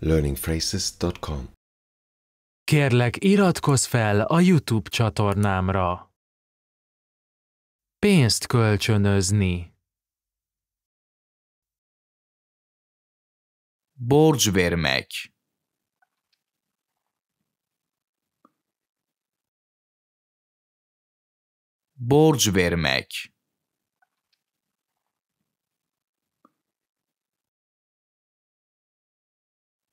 learningphrases.com Kérlek, iratkozz fel a YouTube csatornámra. Pénzt kölcsönözni. Borç vermek. Borç vermek.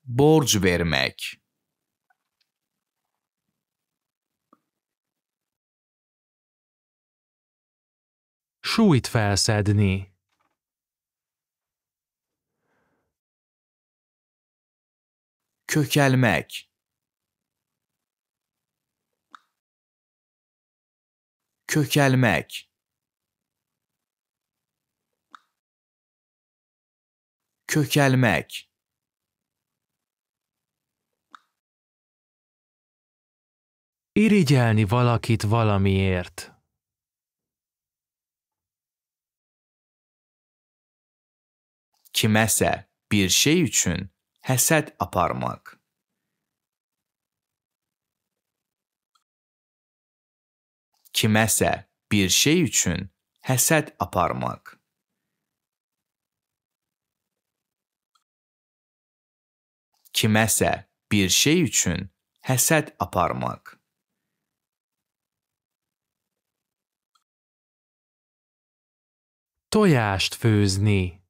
borç vermek. Súlyt felszedni. Kökelmek. Kökelmek. Kökelmek. Irigyelni valakit valamiért. Kimese bir şey için heset aparmak. Kimese bir şey için heset aparmak. Kimese bir şey için heset aparmak. Tojást főzni.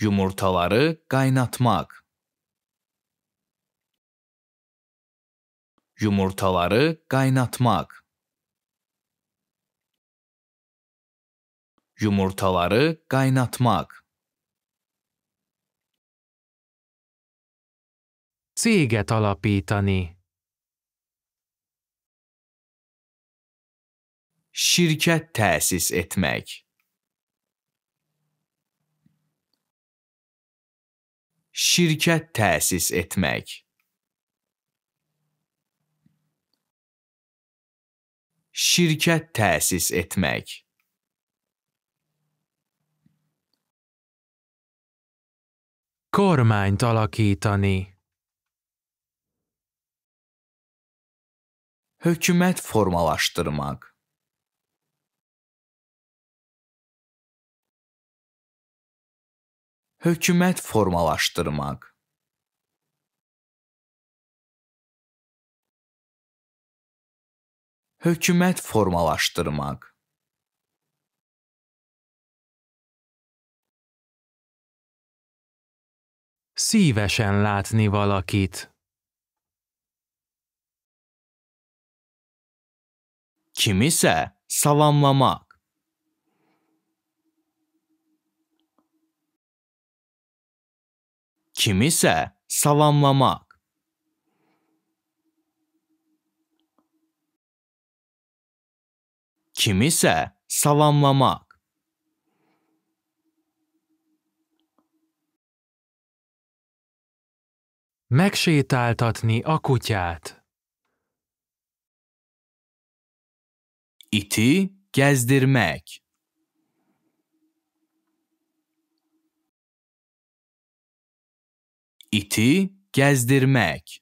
Yumurtaları kaynatmak. Yumurtaları kaynatmak. Yumurtaları kaynatmak. Céget alapítani. şirket təsis etmək. Şirket təsis etmək. Şirket təsis etmək. Kormányt alakítani. Hökümet formalaştırmak. hökumət formalaşdırmaq. Hökumət formalaşdırmaq. Szívesen látni valakit. Kimse salamlamak kimisə salamlamaq. Kimisə salamlamaq. Megsétáltatni a kutyát. iti gezdirmek. iti gezdirmek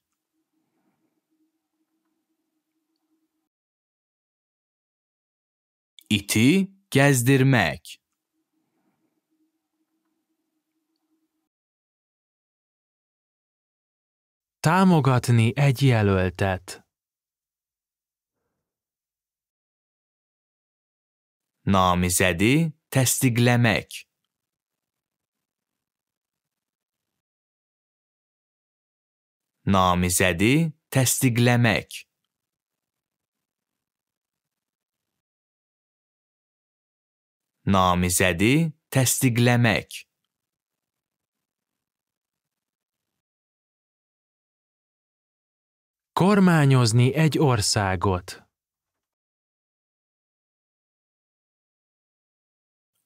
iti gezdirmek Támogatni egy jelöltet. Namizedi testiglemek. namizedi tesdiklemek namizedi testiglemek. Kormányozni egy országot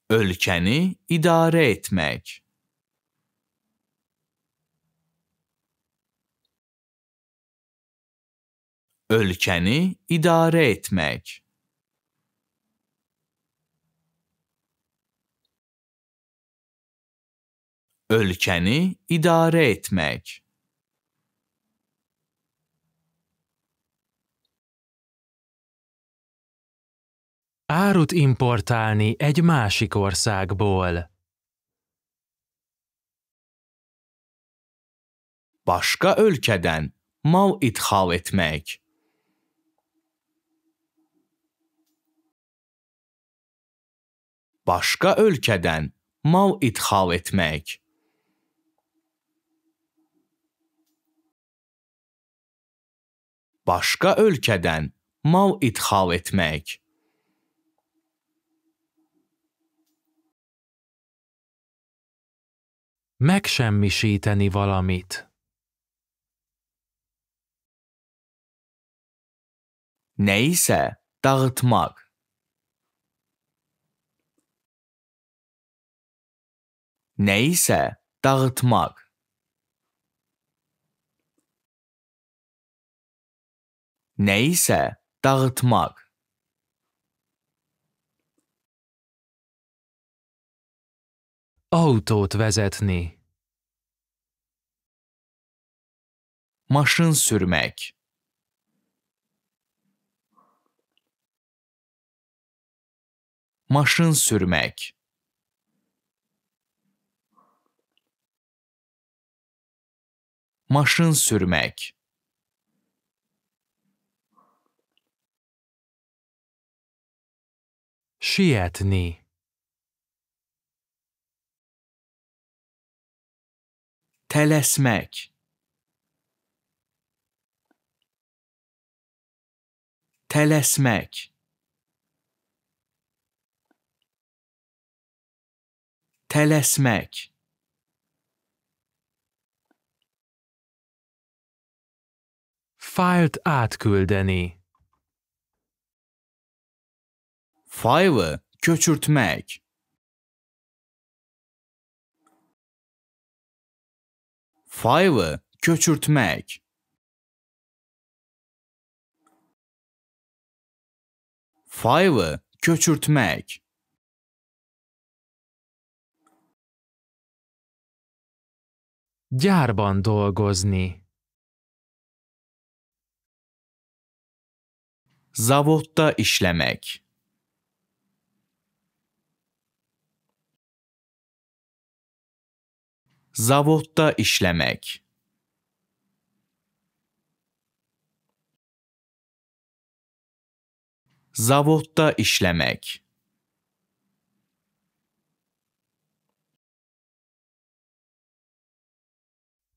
Ölkeni idare etmek ölçeni idare etmek, ölçeni idare etmek, Árut importálni egy másik országból. Başka ölkədən mal ithal etmek. başqa ölkədən mal idxal etmək. Başqa ölkədən mal idxal etmək. Megsemmisíteni valamit. Neyse dağıtmak. Nəyisə dağıtmaq. Nəyisə dağıtmaq. Autót vezetni. Maşın sürmək. Maşın sürmək. maşın sürmek. شيعتني telesmek telesmek telesmek fájlt átküldeni. Fájlı köçürtmek. meg. köçürtmek. Fájlı meg. Gyárban dolgozni. Zavodda işlemek. Zavodda işlemek. Zavodda işlemek.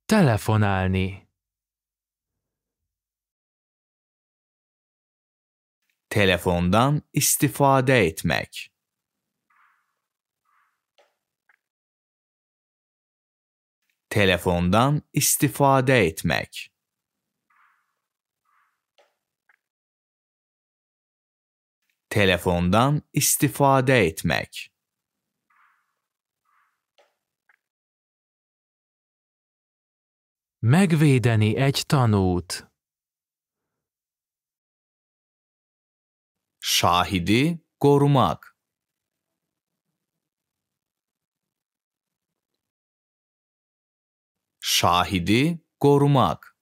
Telefonálni. telefondan istifade etmek. Telefondan istifade etmek. Telefondan istifade etmek. Megvédeni egy tanút. şahidi korumak. Şahidi korumak.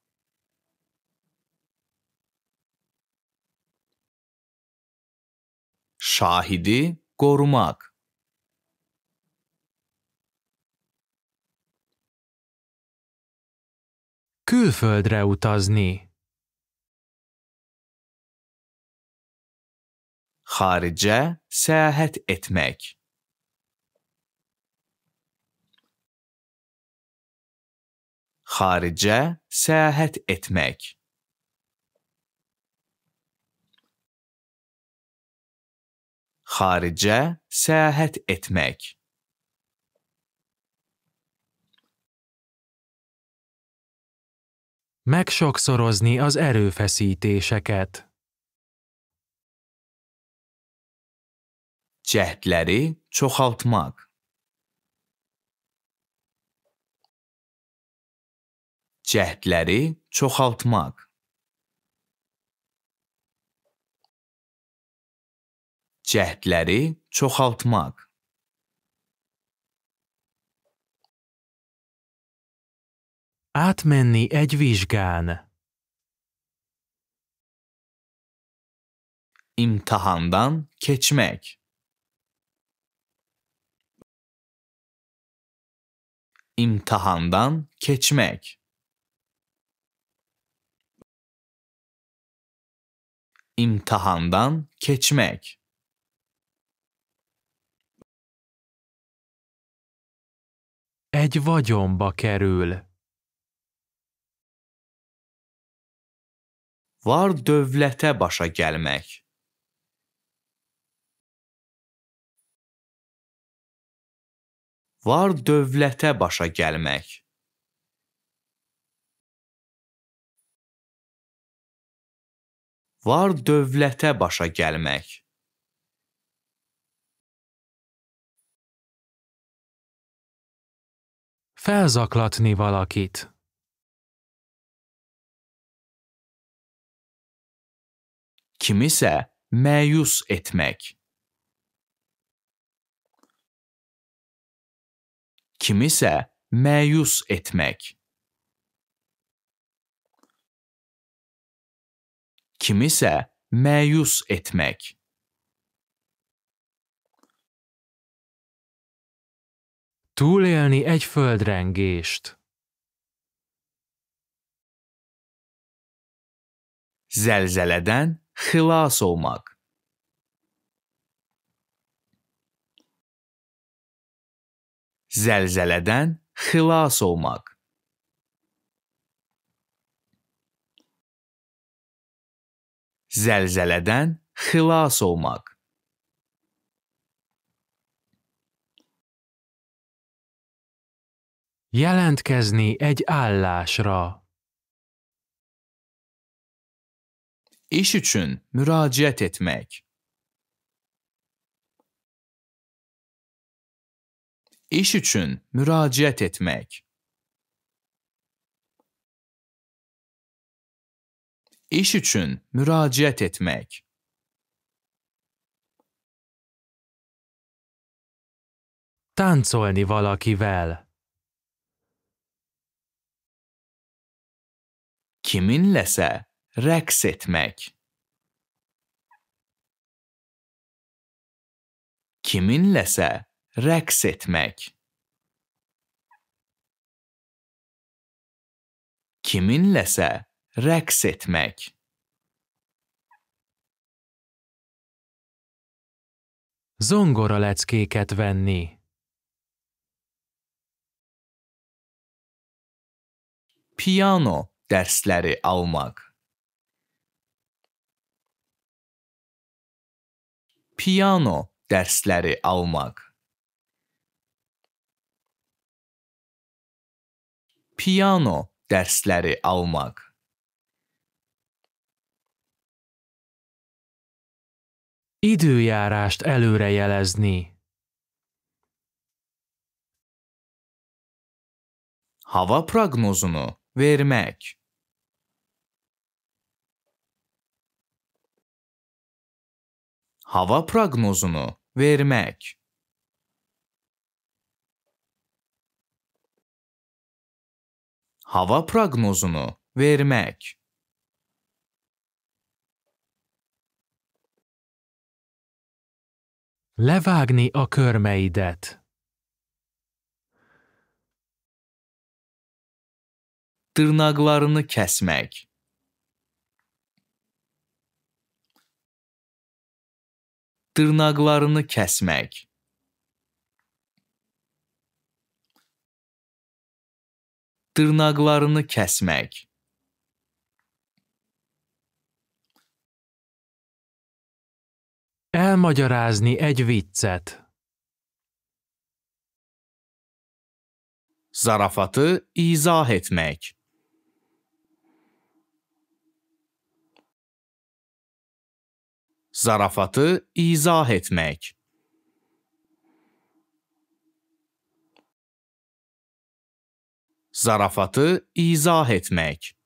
Şahidi korumak. Külföldre utazni. harice seyahat etmek harice seyahat etmek harice seyahat etmek Megsokszorozni az erőfeszítéseket. cəhdləri çoxaltmaq. Cəhdləri çoxaltmaq. Cəhdləri çoxaltmaq. Átmenni egy vizsgán. imtihandan keçmək imtihandan geçmek. imtihandan geçmek. Egy vagyonba kerül. Var dövlete başa gelmek. var dövlətə başa gəlmək. Var dövlətə başa gəlmək. Felzaklatni valakit. Kimisə məyus etmək. kimise meyus etmek. Kimise meyus etmek. Túlélni egy földrengést. Zelzeleden hılas olmak. Zəlzələdən xilas olmaq. Zəlzələdən xilas olmaq. Jelentkezni egy állásra. İş üçün müraciət etmək. iş için müracaat etmek. İş için müracaat etmek. Táncolni valakivel. Kiminlese reks etmek. Kiminlese Rexit meg. Kimin leszel? Rexit meg. Zongora leckéket venni. Piano dersleri almak. Piano dersleri almak. piano dərsləri almaq. Időjárást előrejelezni. Hava prognozunu vermek. Hava prognozunu vermek. hava proqnozunu vermək. Levágni a körmeidet. Tırnaqlarını kəsmək. Tırnaqlarını kəsmək. tırnaklarını kesmek. Elmagyarázni egy viccet. Zarafatı izah etmek. Zarafatı izah etmek. zarafatı izah etmek.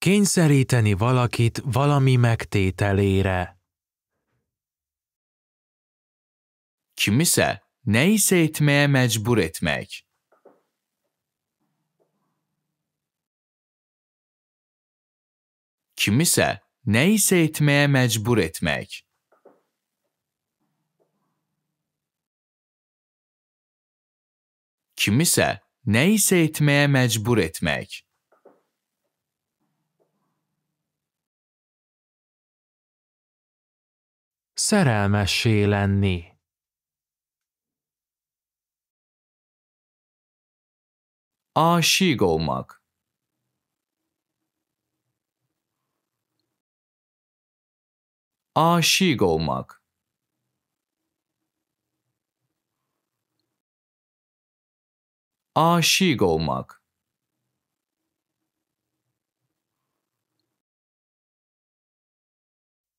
Kényszeríteni valakit valami megtételére. Kimise neyse etmeye mecbur etmek. Kimise neyse etmeye mecbur etmek. kimise neyse etmeye mecbur etmek. Szerelmessé lenni. Aşık olmak. Aşık olmak. aşık olmak.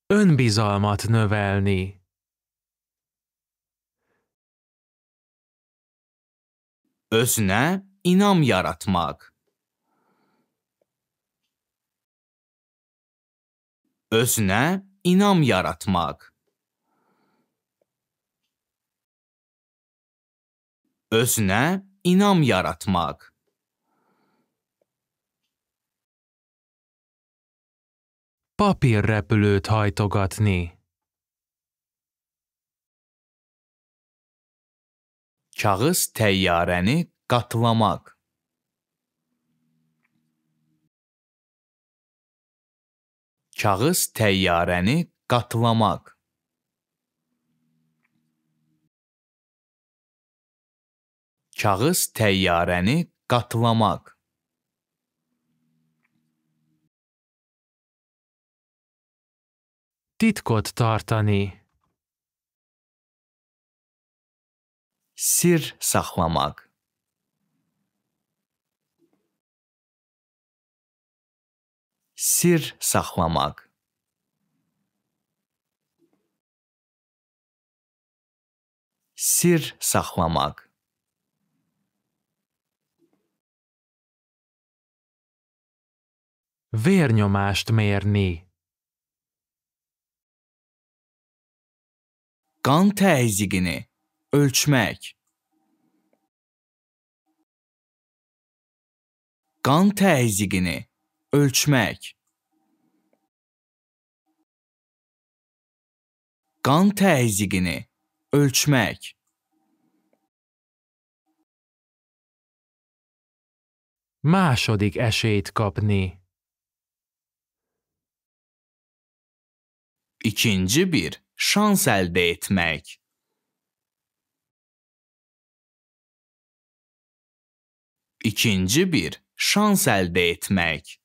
Önbizalmat növelni. Özne inam yaratmak. Özne inam yaratmak. Özne. inam yaratmaq. Papírrepülőt hajtogatni. Kağız təyyarəni qatlamaq. Kağız təyyarəni qatlamaq. Kağız təyyarəni qatlamaq. Titkot tartani. Sir saxlamaq. Sir saxlamaq. Sir saxlamaq. Vérnyomást mérni. Kan tezigini ölçmek. Kan tezigini ölçmek. Kan tezigini ölçmek. Második esélyt kapni. İkinci bir, şans elde etmek. İkinci bir, şans elde etmek.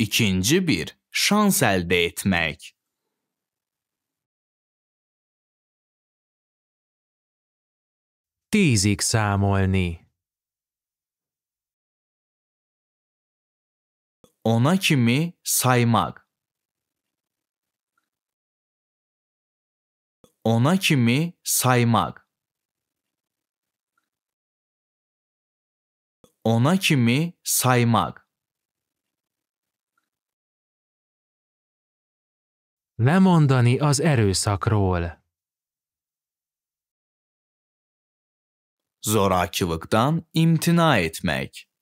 İkinci bir, şans elde etmek. Tízig számolni. ona kimi saymak ona kimi saymak ona kimi saymak lemondani az erőszakról zorakılıktan imtina etmek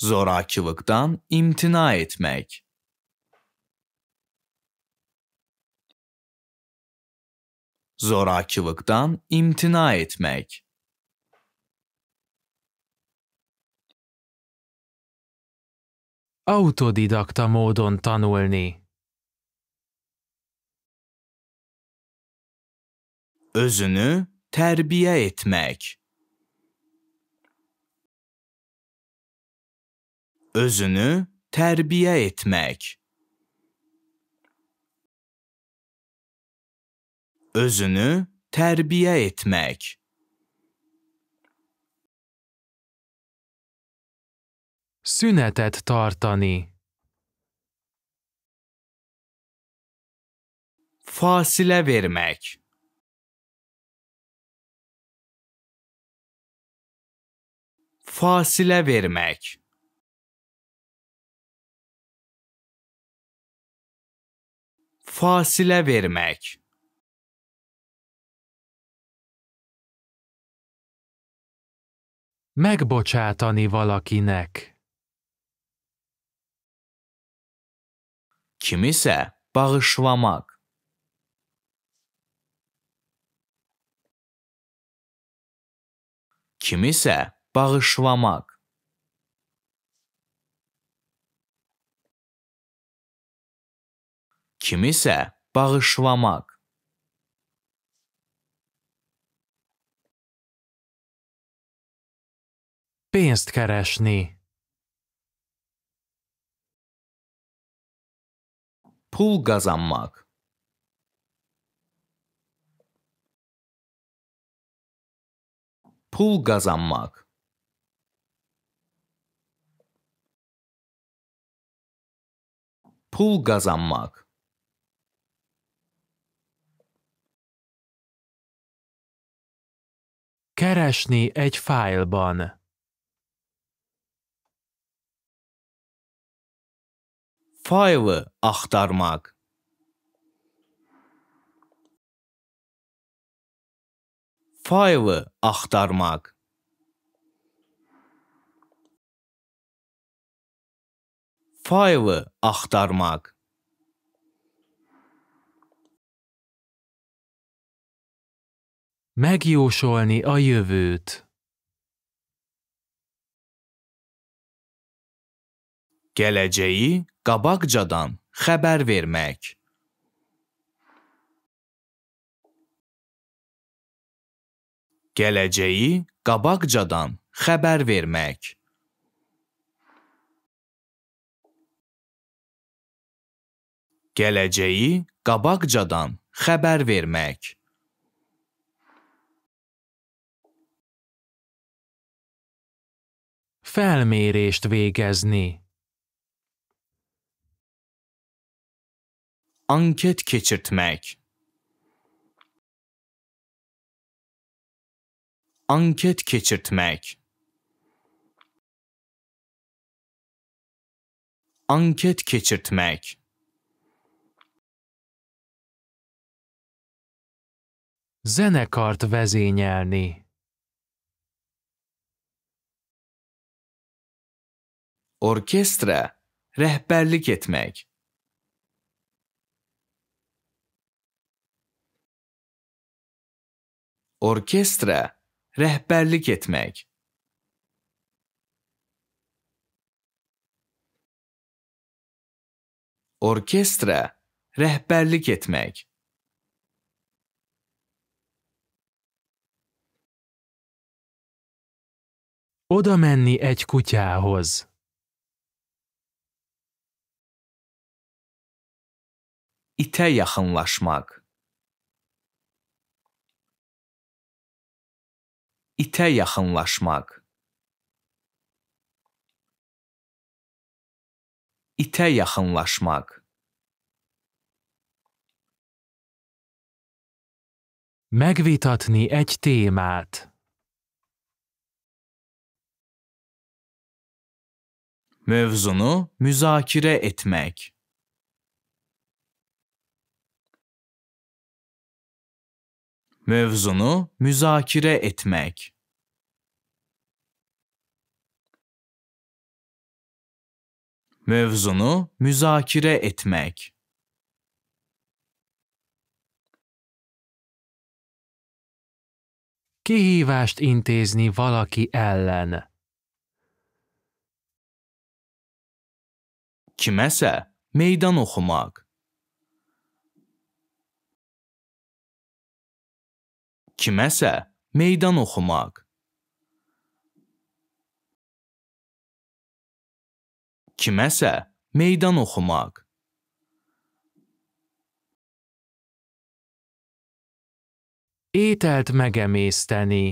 zorakılıktan imtina etmek. Zorakılıktan imtina etmek. Autodidakta módon tanulni. Özünü terbiye etmek. özünü tərbiyə etmək özünü tərbiyə etmək szünetet tartani fasilə vermək fasilə vermək Fasilə vermək. Megbocsátani valakinek. Kimisə bağışlamaq. Kimisə bağışlamaq. kimisə bağışlamaq. Pénzt keresni. Pul kazanmak. Pul kazanmak. Pul kazanmak. Keresni egy fájlban. Fájlı aktarmak. Fájlı aktarmak. Fájlı aktarmak. Megjósolni a jövőt. Geleceği kabakcadan haber vermek. Geleceği kabakcadan haber vermek. Geleceği kabakcadan haber vermek. felmérést végezni. Anket meg. Anket meg. Anket meg. Zenekart vezényelni. Orkestra rehberlik etmek. Orkestra rehberlik etmek. Orkestra rehberlik etmek. Oda menni egy kutyához. itə yaxınlaşmaq itə yaxınlaşmaq itə yaxınlaşmaq Megvitatni egy témát. Mövzunu müzakirə etmək. Mevzunu müzakere etmek. Mevzunu müzakere etmek. Kihívást intézni valaki ellen. Kimese meydan okumak. kiməsə meydan oxumaq. Kiməsə meydan oxumaq. Ételt megemészteni.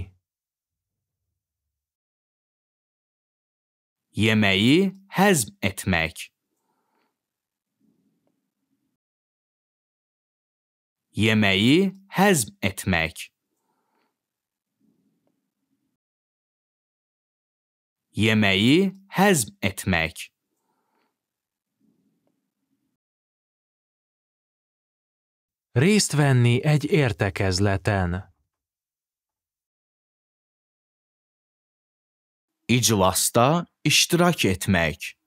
Yeməyi həzm etmək. Yeməyi həzm etmək. yemeği hazm etmek. Részt venni egy értekezleten. İclasta iştirak etmek.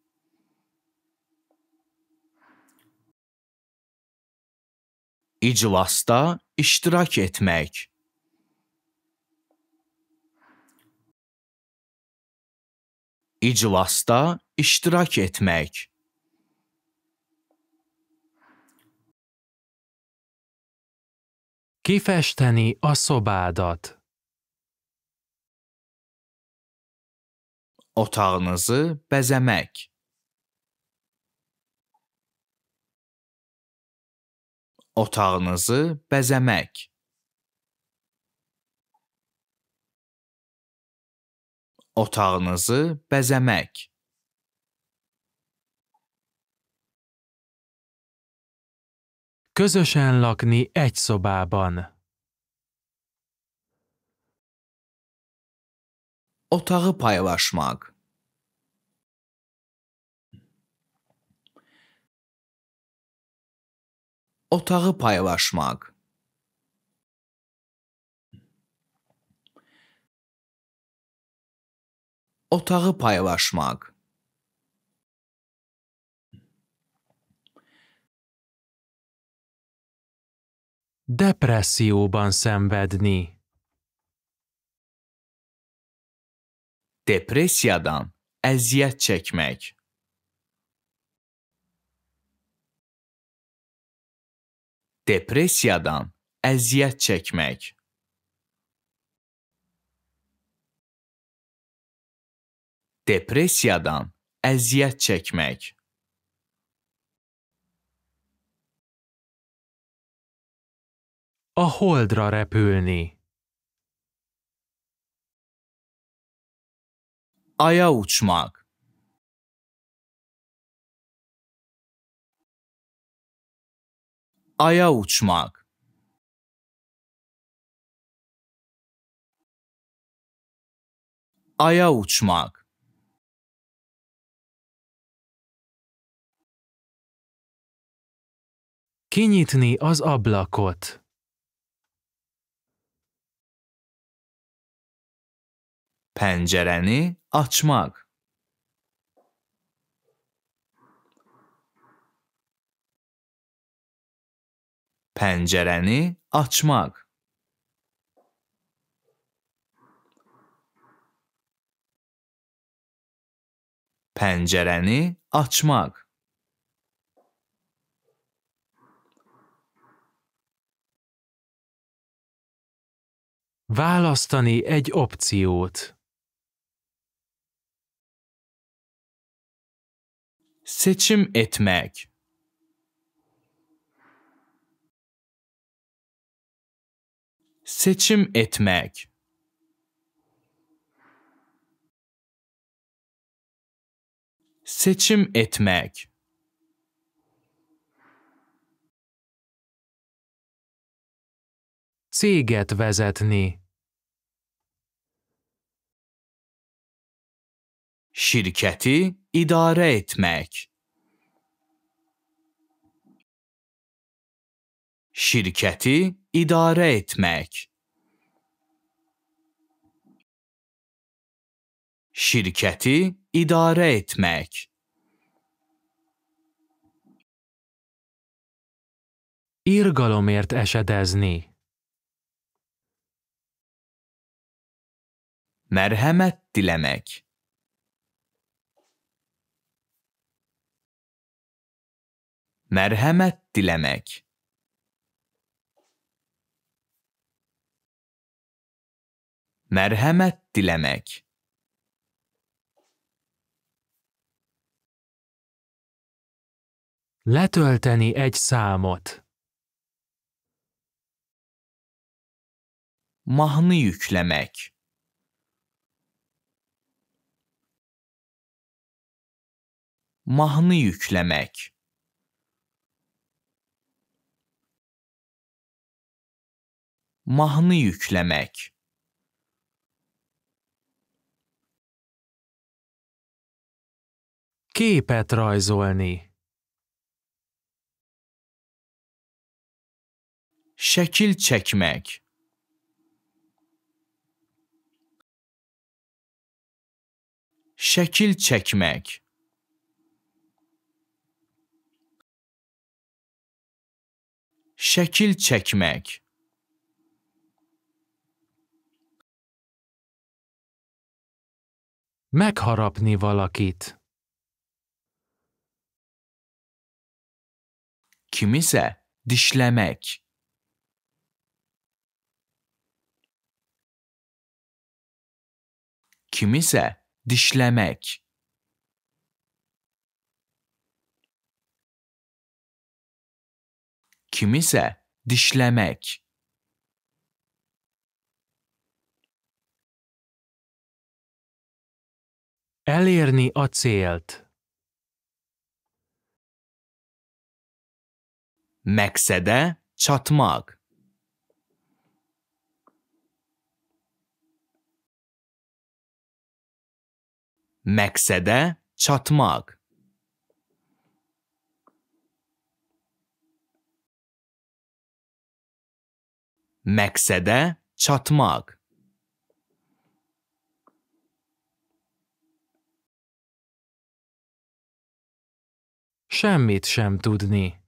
İclasta iştirak etmek. iclasda iştirak etmək. Kifesteni a szobádat. Otağınızı bəzəmək. Otağınızı bəzəmək. otağınızı bəzəmək. Közösen lakni egy szobában. Otağı paylaşmak. Otağı paylaşmak. Otağı paylaşmaq. Depresszióban szenvedni. Depressiyadan əziyyət çəkmək. Depressiyadan əziyyət çəkmək. Depresiyadan əziyyət çəkmək. A holdra repülni. Aya uçmak. Aya uçmak. Aya uçmak. Kinyitni az ablakot. Pencereni açmak. Pencereni açmak. Pencereni açmak. Választani egy opciót. Seçim etmek. Seçim etmek. Seçim etmek. Céget vezetni. şirketi idare etmek. Şirketi idare etmek. Şirketi idare etmek. Irgalomért esedezni. Merhamet dilemek. merhamet dilemek merhamet dilemek letölteni egy számot mahnı yüklemek mahnı yüklemek mahnı yüklemek. Képet rajzolni. Şekil çekmek. Şekil çekmek. Şekil çekmek. Megharapni valakit. Kimise dişlemek. Kimise dişlemek. Kimise dişlemek. Elérni a célt. Megszede, csatmag. Megszede, csatmag. Megszede, csatmag. semmit sem tudni.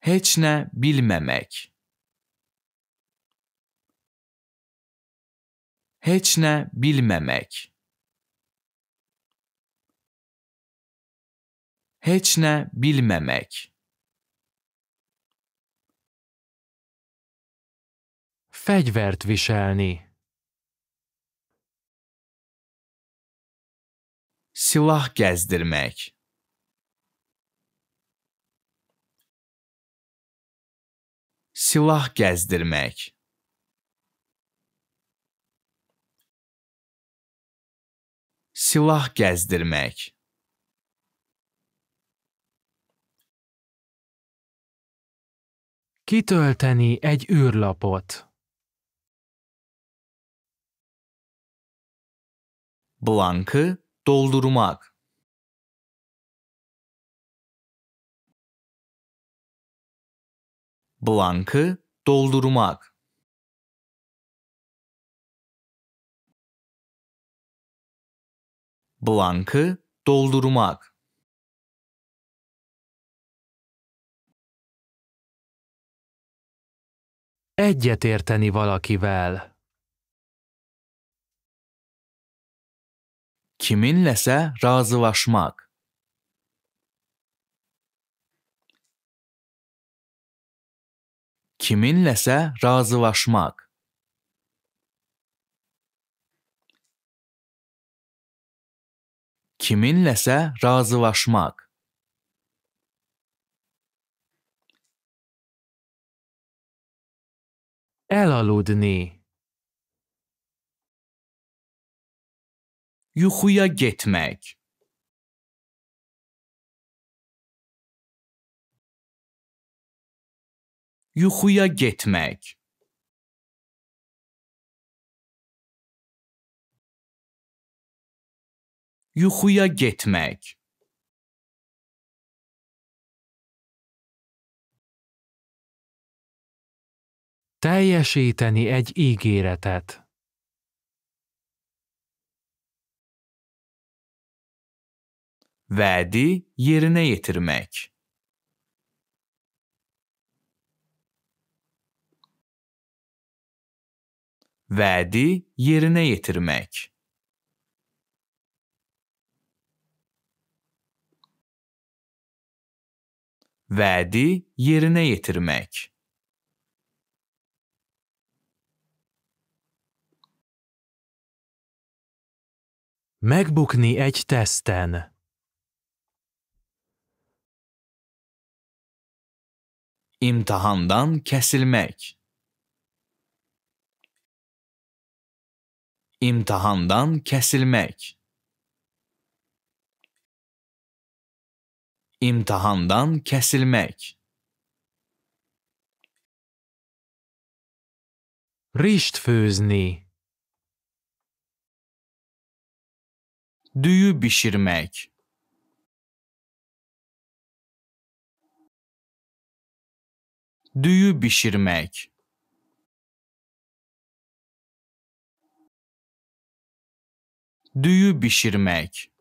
Hiç bilmemek. Hiç bilmemek. Hiç bilmemek. Fegyvert viselni. Silah gəzdirmək Silah gəzdirmək Silah gəzdirmək Kitölteni egy űrlapot Blankı doldurmak blankı doldurmak blankı doldurmak egyetérteni valakivel kiminləsə razılaşmaq. Kiminləsə razılaşmaq. Kiminləsə razılaşmaq. Elaludni yuxuya getmək. Yuxuya getmək. Yuxuya getmək. Teljesíteni egy ígéretet. Vədi yerinə yetirmək. Vədi yerinə yetirmək. Vədi yerinə yetirmək. Megbukni egy teszten. imtihandan kesilmek imtihandan kesilmek imtihandan kesilmek rist füzni. düyü pişirmek düyü pişirmek düyü pişirmek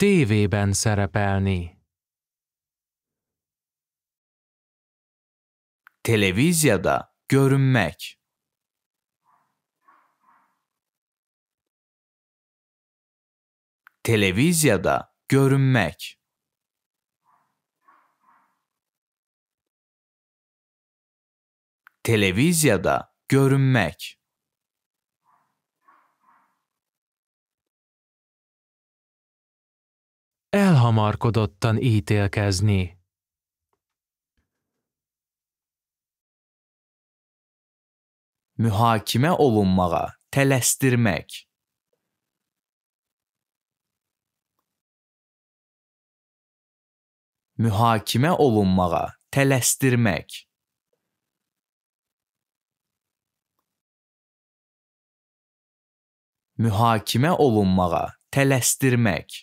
tévében szerepelni televizyada görünmek televizyada görünmək. Televiziyada görünmək. Elhamarkodottan ítélkezni. Mühakimə olunmağa, tələsdirmək. mühakimə olunmağa, tələsdirmək. Mühakimə olunmağa, tələsdirmək.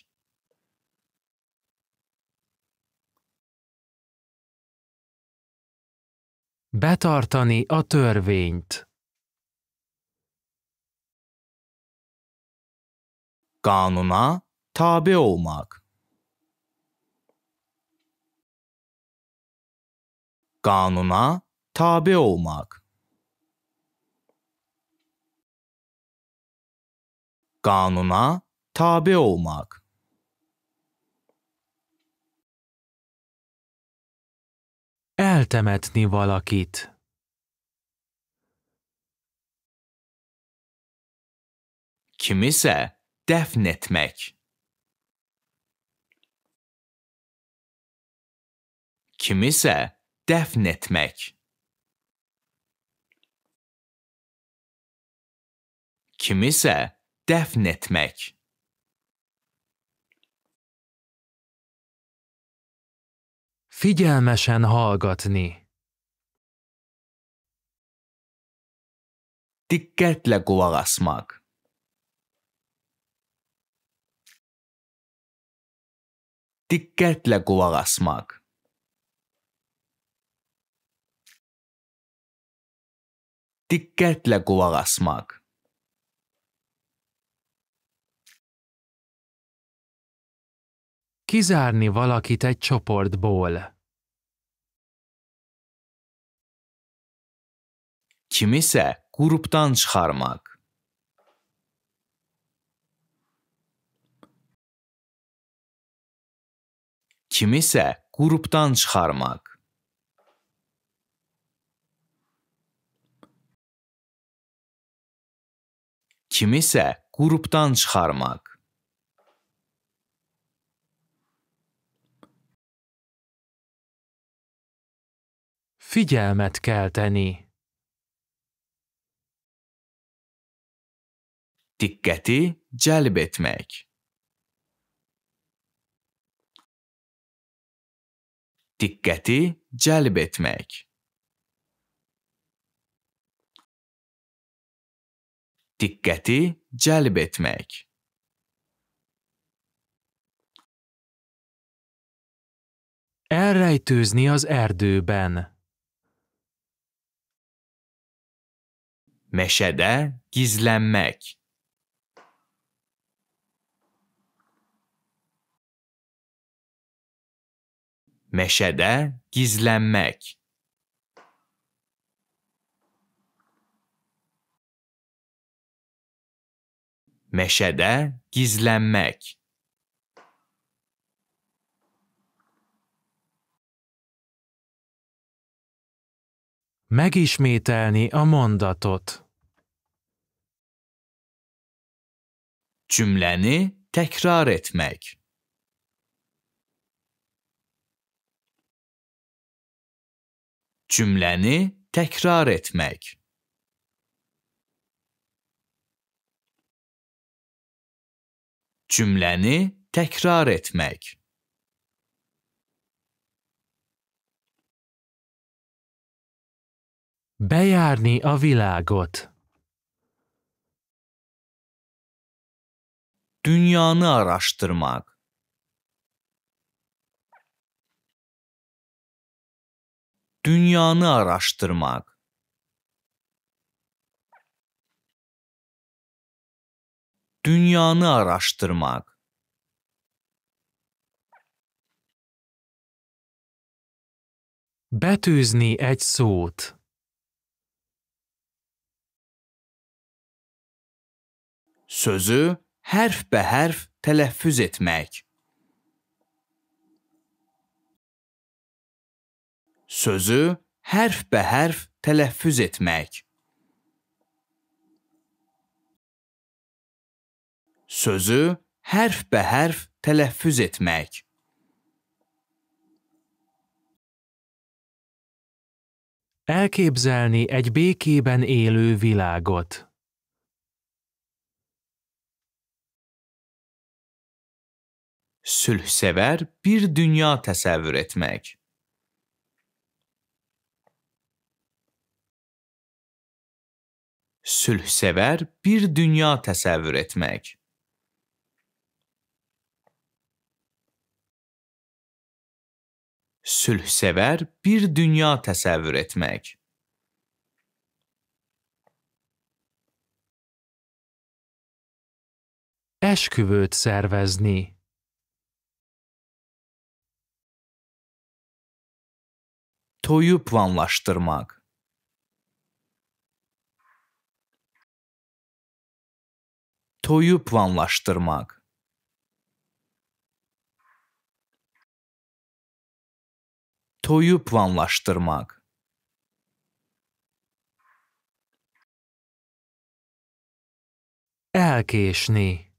Betartani a törvényt. Qanuna tabe olmaq. kanuna tabi olmak kanuna tabi olmak Eltemetni valakit. Kimise defnetmek. Kimse definite match. Kimse Figyelmesen hallgatni. Dikkatle kulak Tikketle Dikkatle Dikkatle kulak Kizárni valakit egy csoportból. Kimise gruptan çıkarmak. Kimise gruptan çıkarmak. kimisə qrupdan çıxarmaq. Figyelmet kelteni. Dikkati cəlb etmək. Dikkati cəlb etmək. dikkati etmek. Elrejtőzni az erdőben. Mesede gizlenmek. Mesede gizlenmek. Meşede gizlenmek. Megismételni a mondatot. Cümleni tekrar etmek. Cümleni tekrar etmek. Cümləni təkrar etmək. Bejárni a világot. Dünyanı araştırmak. Dünyanı araştırmak. dünyanı araştırmak. Betűzni egy szót. Sözü hərf be hərf tələffüz etmək. Sözü hərf be hərf tələffüz etmək. sözü hərf-bə-hərf tələffüz etmək. Elképzelni egy békében élő világot. Sülhsever bir dünya tesevvür etmek. Sülhsever bir dünya tesevvür etmek. sülhsevər bir dünya təsəvvür etmək. Esküvőt szervezni. Toyu planlaştırmak. Toyu planlaştırmak. NATO'yu puanlaştırmak. Elkésni.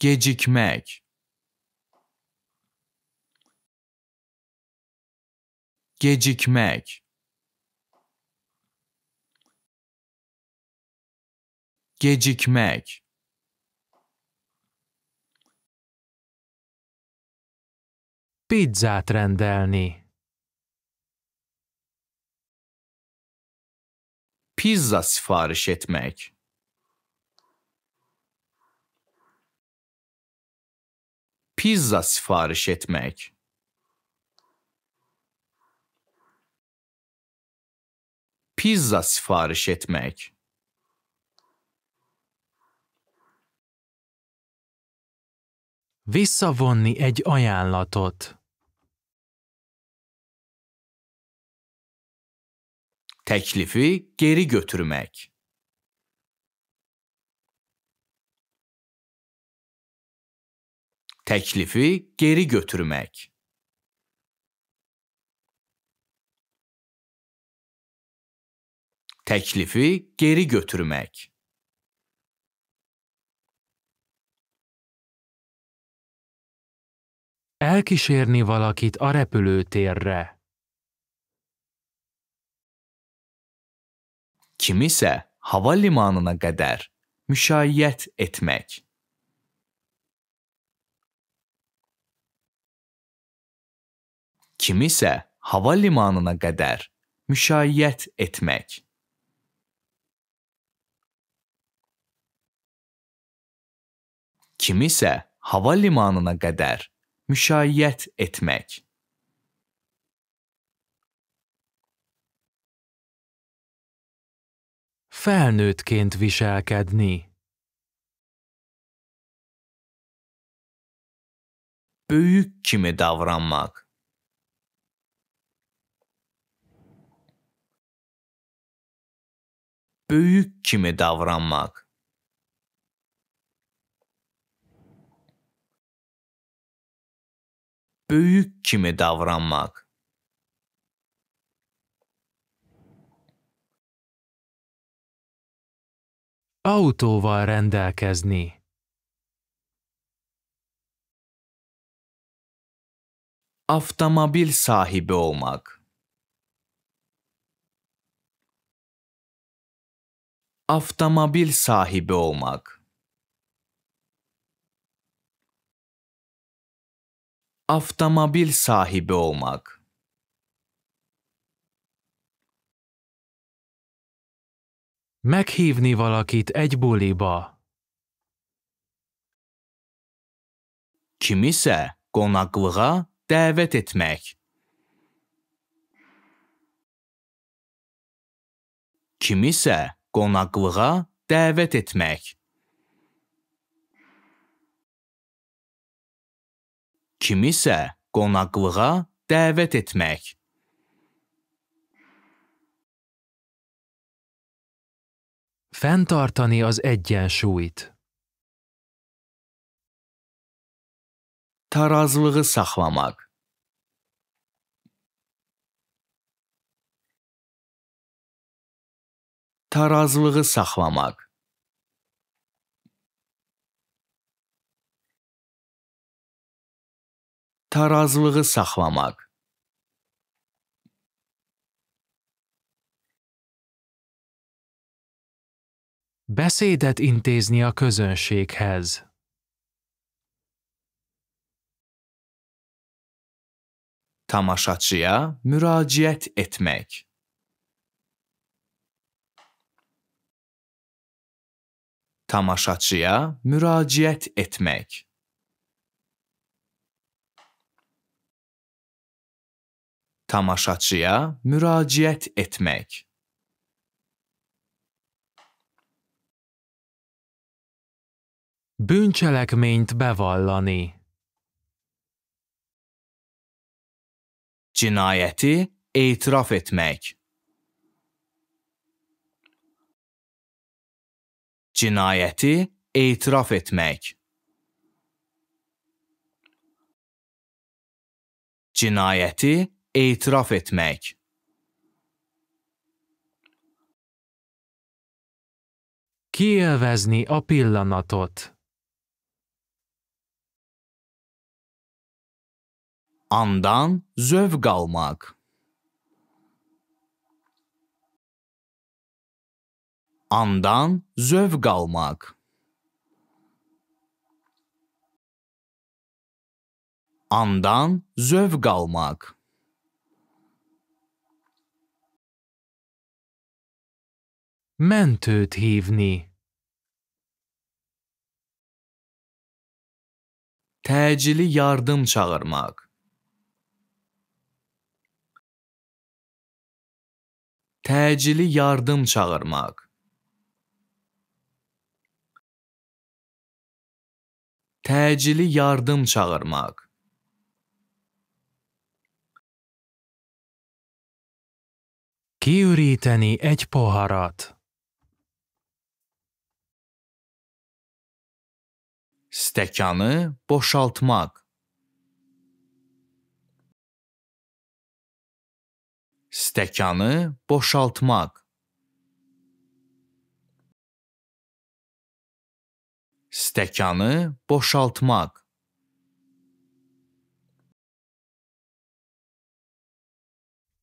Gecikmek. Gecikmek. Gecikmek. pizzát rendelni. Pizza sipariş etmek. Pizza sipariş etmek. Pizza sipariş etmek. Visszavonni egy ajánlatot. Teklifi geri götürmek. Teklifi geri götürmek. Teklifi geri götürmek. Elkísérni valakit a repülőtérre. Kimisə havalimanına qədər müşayiət etmək. Kimisə havalimanına qədər müşayiət etmək. Kimisə havalimanına qədər müşayiət etmək. Felnőttként viselkedni. Böyük kimi davranmaq. Böyük kimi davranmaq. böyük kimi davranmaq. Autóval rendelkezni. Avtomobil sahibi olmak. Avtomobil sahibi olmak. Автомобиль sahibi olmak. Meghívni valakit egy buliba. Kimise konaklığa davet etmek. Kimise konaklığa davet etmek. kimisə qonaqlığa dəvət etmək. Fenntartani az egyensúlyt. Tarazlığı saxlamaq. Tarazlığı saxlamaq. tarazlığı saxlamaq. Beszédet intézni a közönséghez. Tamaşaçıya müraciət etmək. Tamaşaçıya müraciət etmək. tamaşaçıya müraciət etmek. Bűncselekményt bevallani. Cinayeti itiraf etmek. Cinayeti itiraf etmek. Cinayeti etiraf etmək. Kielvezni a pillanatot. Andan zövq almaq. Andan zövq almaq. Andan zövq almaq. mentőt hívni. Təcili yardım çağırmaq. Təcili yardım çağırmaq. Təcili yardım çağırmaq. Kiüríteni egy poharat. Stekanı boşaltmak. Stekanı boşaltmak. Stekanı boşaltmak.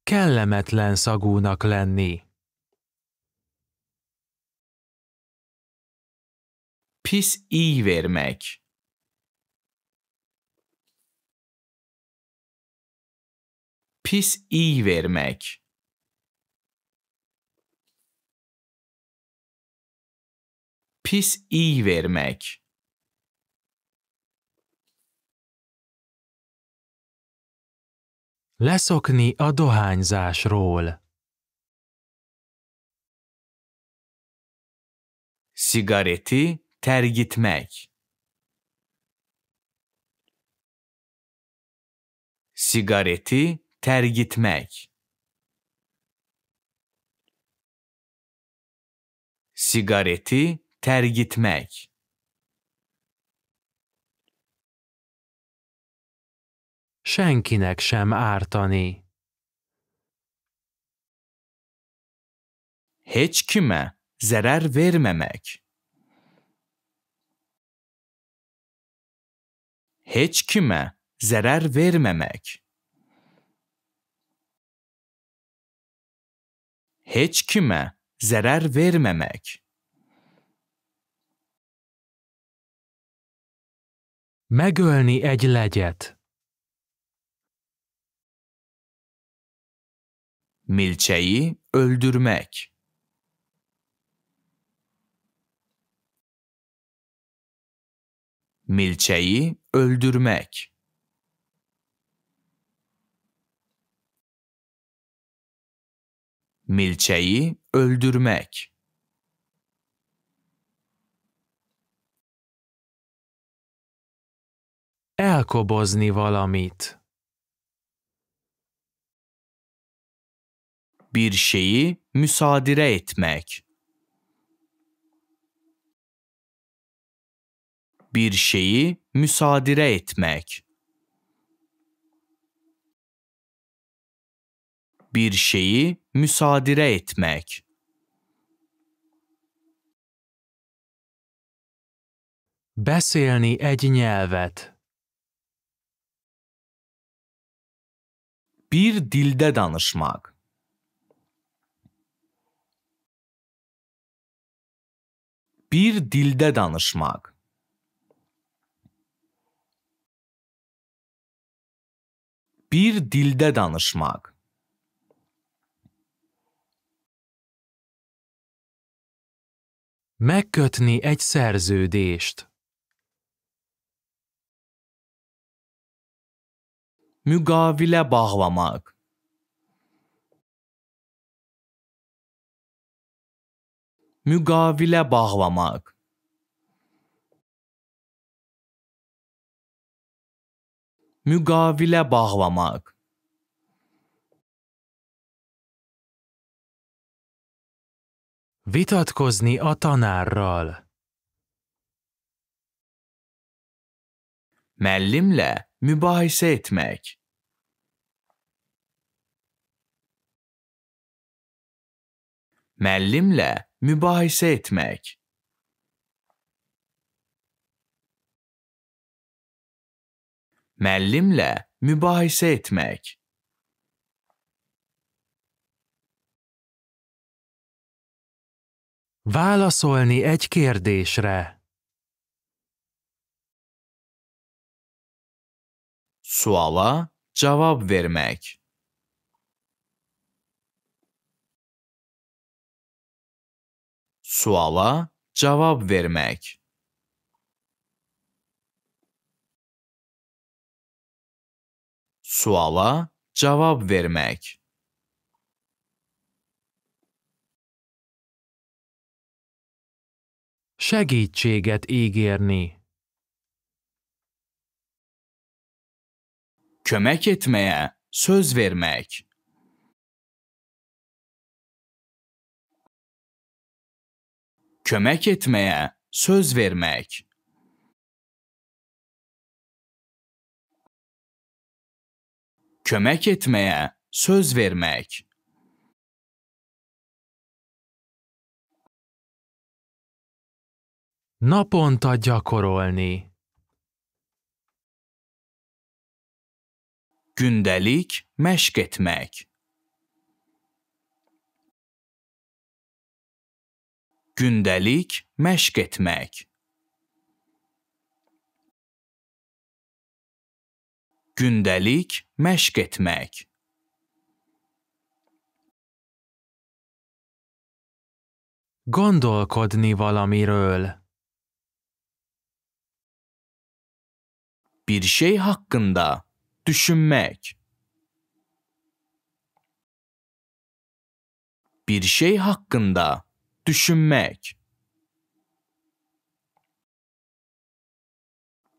Kellemetlen szagúnak lenni. pis iyi vermek. Pis iyi vermek. Pis iyi vermek. Leszokni a dohányzásról. Sigareti tergitmek, Sigareti tergitmek, Sigareti tergitmek, gitmek. Senkinek sem ártani. Hiç kime zarar vermemek. hiç kime zarar vermemek. Hiç kime zarar vermemek. Megölni egy legyet. Milçeyi öldürmek. Milçeyi öldürmek. Milçeyi öldürmek. Elkobozni valamit. Bir şeyi müsaadire etmek. bir şeyi müsadire etmek. Bir şeyi müsadire etmek. Beszélni egy nyelvet. Bir dilde danışmak. Bir dilde danışmak. bir dildə danışmaq. Megkötni egy szerződést. Müqavilə bağlamaq. Müqavilə bağlamaq. müqavilə bağlamaq Vitatkozni a tanárral. Mellimle mübahise etmek. Mellimle mübahise etmek. müəllimlə mübahisə etmək. Válaszolni egy kérdésre. Suala cevap vermek. Suala cevap vermek. Suala cavab vermək. Segítséget ígérni. kömək etməyə söz vermək. Kömək etməyə söz vermək. kömek etmeye söz vermek. Naponta gyakorolni. Gündelik meşk etmek. Gündelik meşk etmek. Gündelik məşq etmək. Gondolkodni valamiről. Bir şey hakkında düşünmek. Bir şey hakkında düşünmek.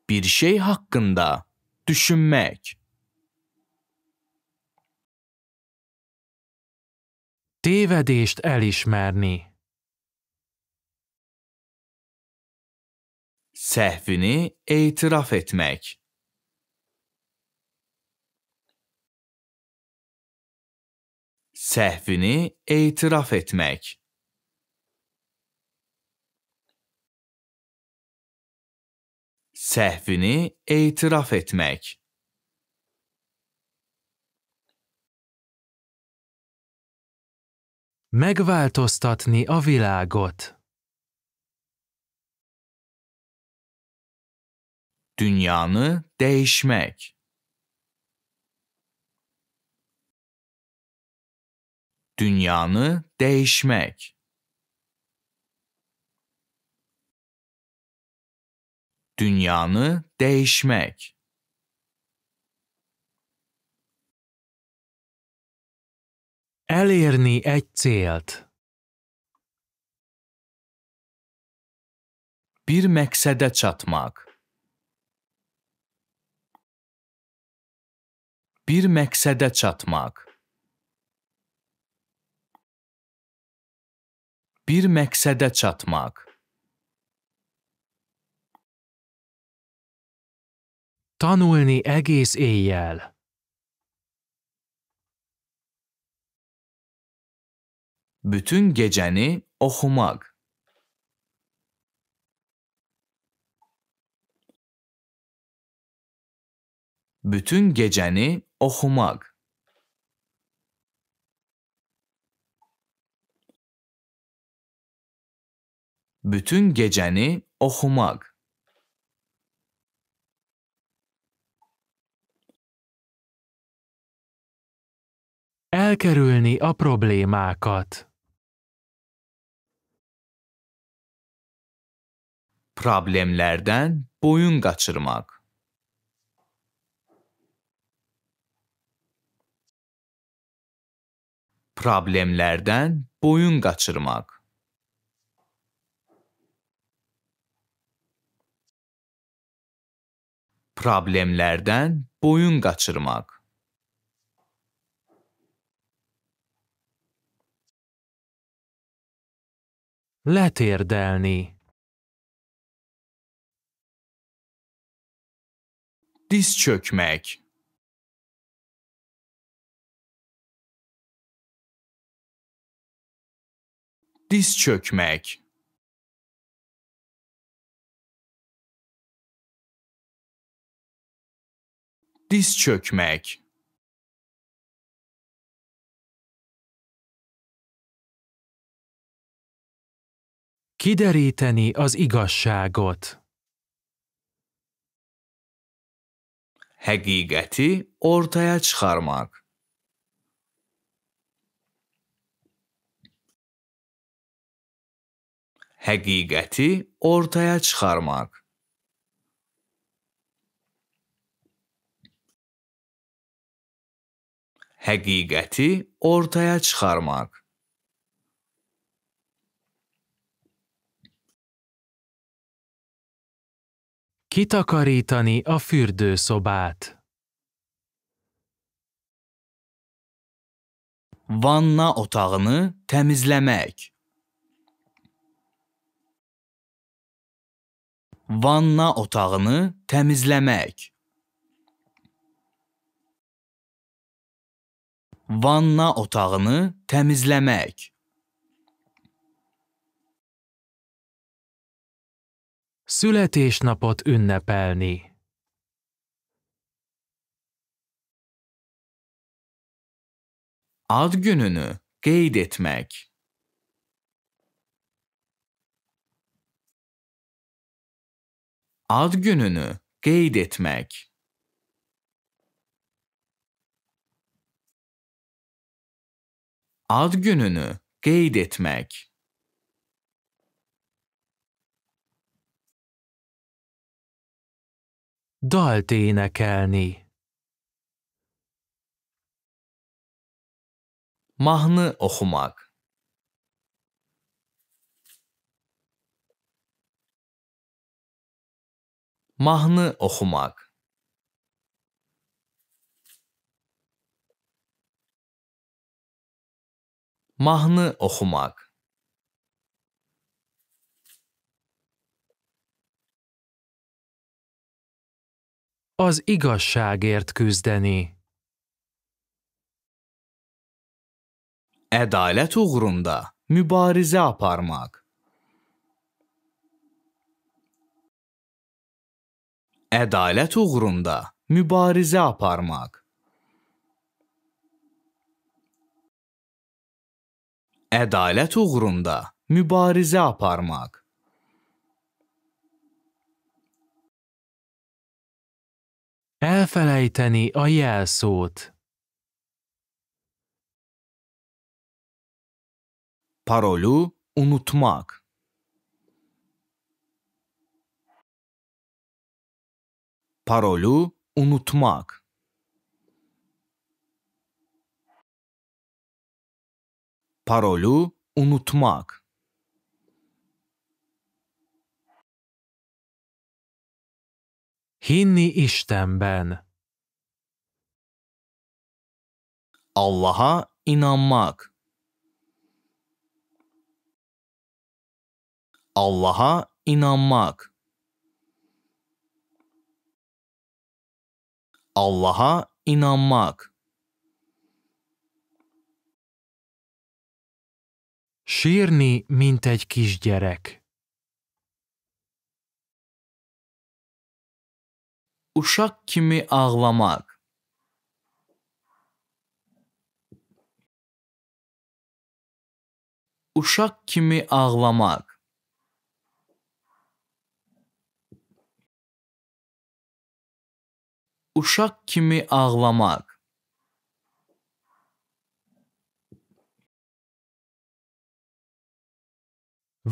Bir şey hakkında düşünmek. Tévedést elismerni. Səhvini etiraf etmek. Səhvini etiraf etmek. sehvini itiraf etmek. Megváltoztatni a világot. Dünyanı değişmek. Dünyanı değişmek. dünyanı dəyişmək Elérni egy célt. Bir məqsədə çatmaq. Bir məqsədə çatmaq. Bir məqsədə çatmaq. Tanulni egész éjjel. Bütün geceni okumak. Bütün geceni okumak. Bütün geceni okumak. Elkerülni a problémákat. Problemlerden boyun kaçırmak. Problemlerden boyun kaçırmak. Problemlerden boyun kaçırmak. Letérdelni. Diz çökmek. Diz meg. Diz çökmek. Kideríteni az igazságot. Hegigeti ortaya çıkarmak. Hegigeti ortaya çıkarmak. Hegigeti ortaya çıkarmak. Kitakarítani a fürdőszobát. Vanna otağını temizlemek. Vanna otağını temizlemek. Vanna otağını temizlemek. Születésnapot ünnepelni. Ad gününü kaydetmek. Ad gününü kaydetmek. Ad gününü kaydetmek. dalt énekelni. Mahnı okumak Mahnı okumak Mahnı okumak az igazságért küzdeni. Ədalət uğrunda mübarizə aparmaq. Ədalət uğrunda mübarizə aparmaq. Ədalət uğrunda mübarizə aparmaq. Elfelejteni a jelszót. Parolu unutmak. Parolu unutmak. Parolu unutmak. Hinni Istenben. Allah'a inanmak. Allah'a inanmak. Allah'a inanmak. Sírni, mint egy kisgyerek. uşaq kimi ağlamaq. Uşaq kimi ağlamaq. Uşaq kimi ağlamaq.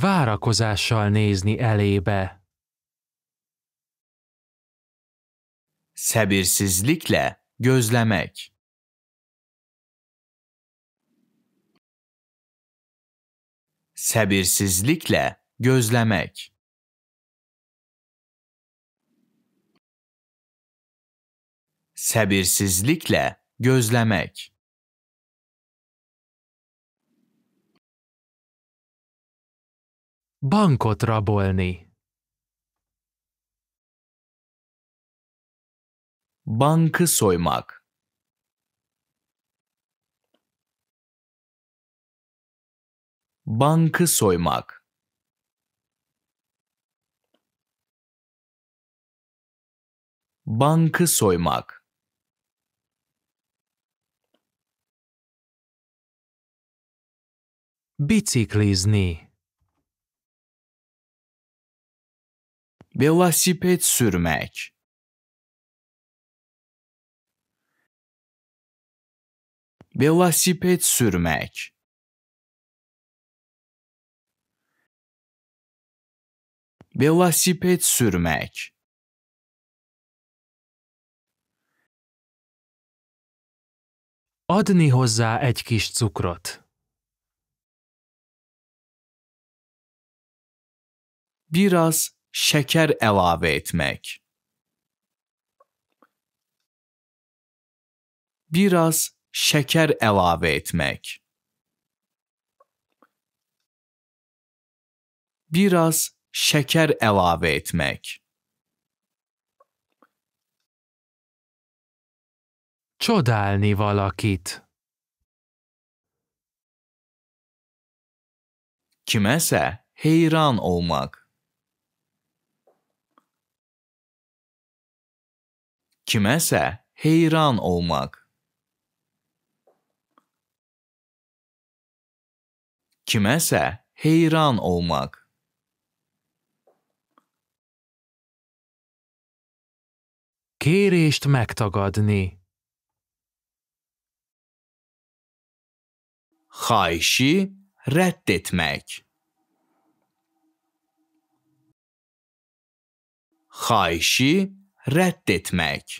Várakozással nézni elébe. Səbirsizliklə gözlemek. Səbirsizliklə gözlemek. Səbirsizliklə gözlemek. Banko trabolni. Bankı soymak. Bankı soymak. Bankı soymak. Bisiklizni. Velosiped sürmek. Velosiped sürmek. Velosiped sürmek. Adni hozzá egy kis cukrot. Biraz şeker elave etmek. Biraz şeker elave etmek. Biraz şeker elave etmek. Csodálni valakit. Kimese heyran olmak. Kimese heyran olmak. kiməsə heyran olmaq. Kérést megtagadni. Xahişi rədd etmək. Xahişi rədd etmək.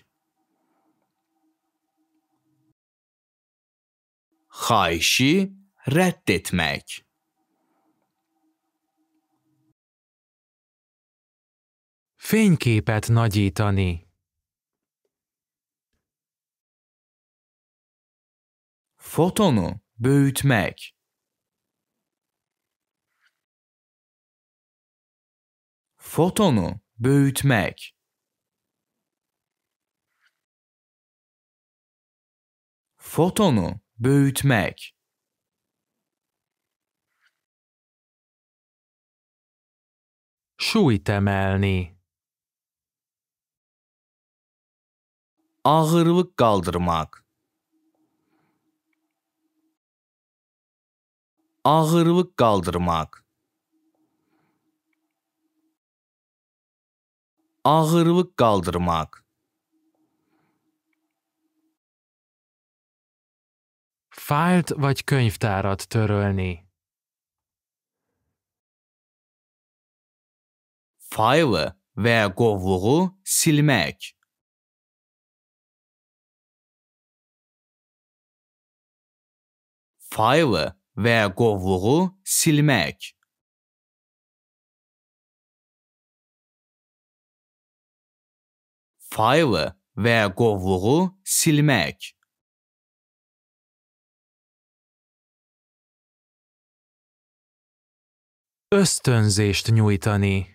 Xahişi rettét megy. Fényképet nagyítani Fotonu meg. Fotonu meg. Fotonu meg. Súlyt emelni. Ağırlık kaldırmak. Ağırlık kaldırmak. Ağırlık kaldırmak. Fájlt vagy könyvtárat törölni. faylı və ya qovluğu silmək. Faylı və ya qovluğu silmək. Faylı və ya qovluğu silmək. ösztönzést nyújtani.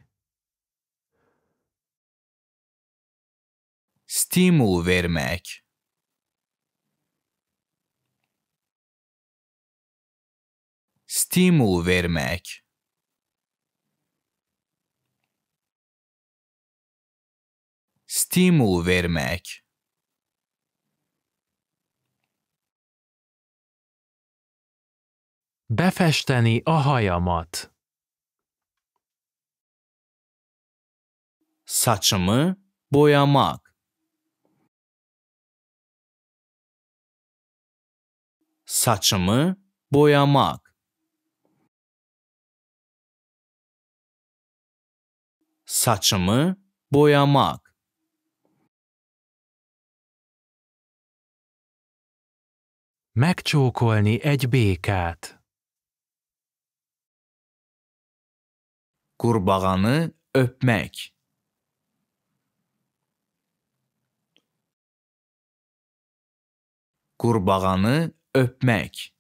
stimul vermek stimul vermek stimul vermek Befesteni a hajamat. Saçımı boyamak. saçımı boyamaq. Saçımı boyamaq. Megcsókolni egy békát. Kurbağanı öpmek. Kurbağanı öpmek.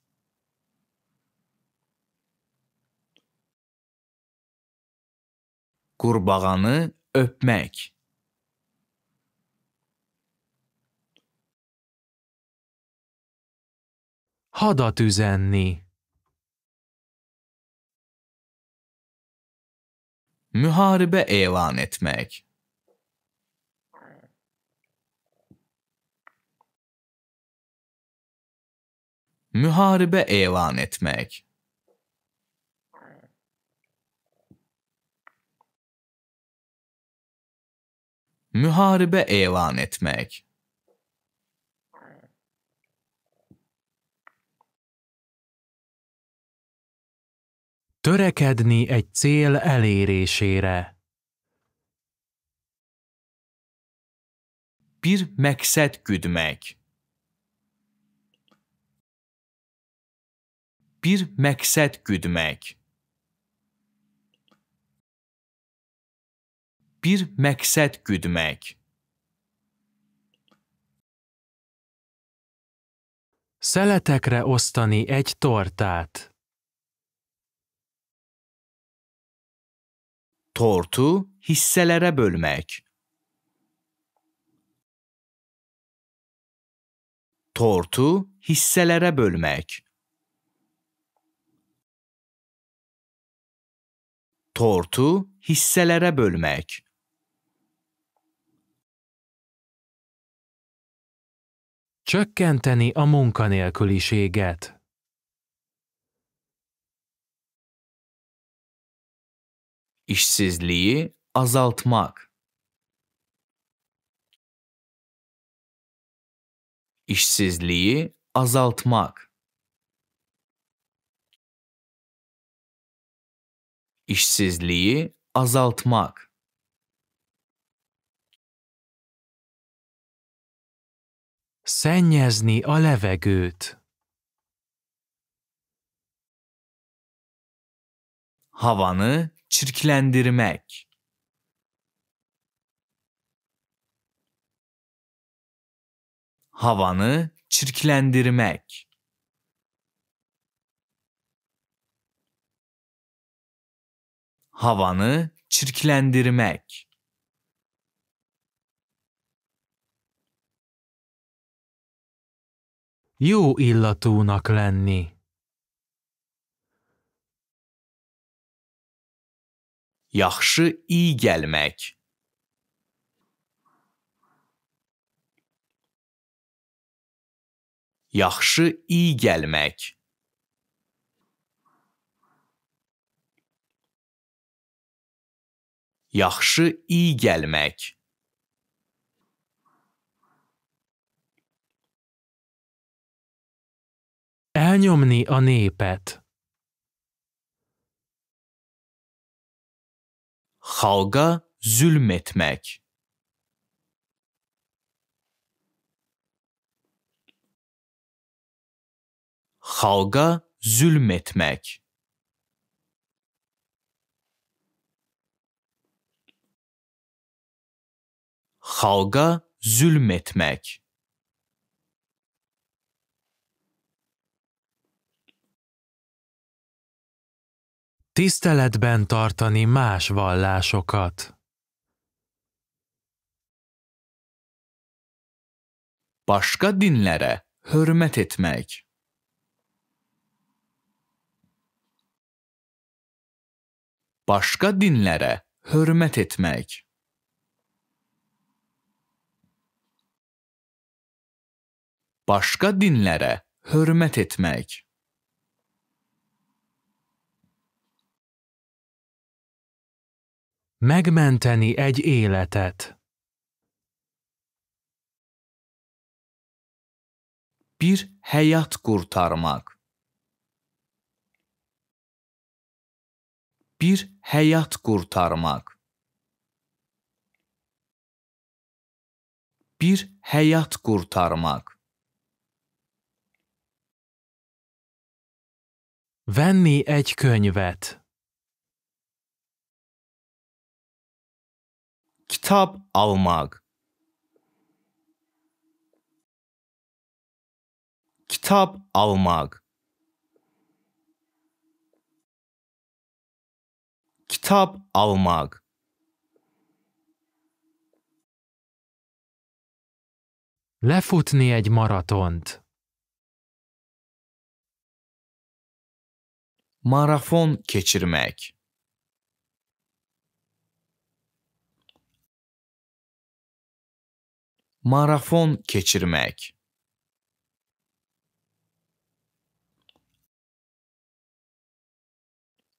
Kurbağanı öpmek. hada düzenli, Müharibe elan etmek. Müharibe elan etmek. Müharibe elan etmek. Törekedni egy cél elérésére. Bir meksed güdmek. bir məqsəd güdmək. Bir məqsəd güdmək. Szeletekre osztani egy tortát. Tortu hisselere bölmek. Tortu hisselere bölmek. tortu hisselere bölmek. Csökkenteni a munkanélküliséget. İşsizliği azaltmak. İşsizliği azaltmak. işsizliği azaltmak. Szennyezni a levegőt. Havanı çirklendirmek. Havanı çirklendirmek. havanı çirklendirmek. Jó illatúnak lenni. Yaxşı iyi gelmek. Yaxşı iyi gelmek. yaxşı iyi gəlmək. Elnyomni a népet. Halga zülmetmek. Halga zülmetmek. halga zulmetmek. Tiszteletben tartani más vallásokat. Başka dinlere hürmet etmek. Başka dinlere hürmet etmek. başka dinlere hürmet etmek. Megmenteni egy életet. Bir hayat kurtarmak. Bir hayat kurtarmak. Bir hayat kurtarmak. Venni egy könyvet. Kitap almak. Kitap almak. Kitap almak. Lefutni egy maratont. Marafon keçirmək. Marafon keçirmək.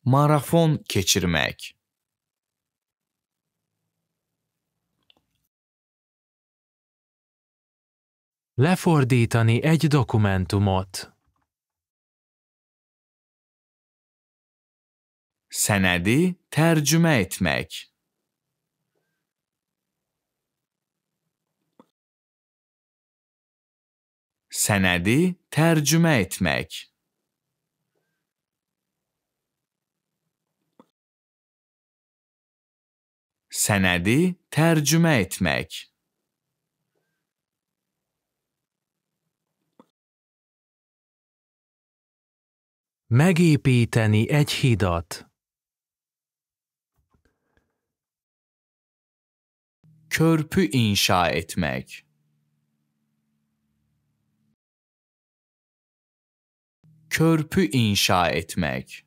Marafon keçirmək. Lefordítani egy dokumentumot. senedi tercüme etmek. Senedi tercüme etmek. Senedi tercüme etmek. Megépíteni egy hidat. körpü inşa etmek. Körpü inşa etmek.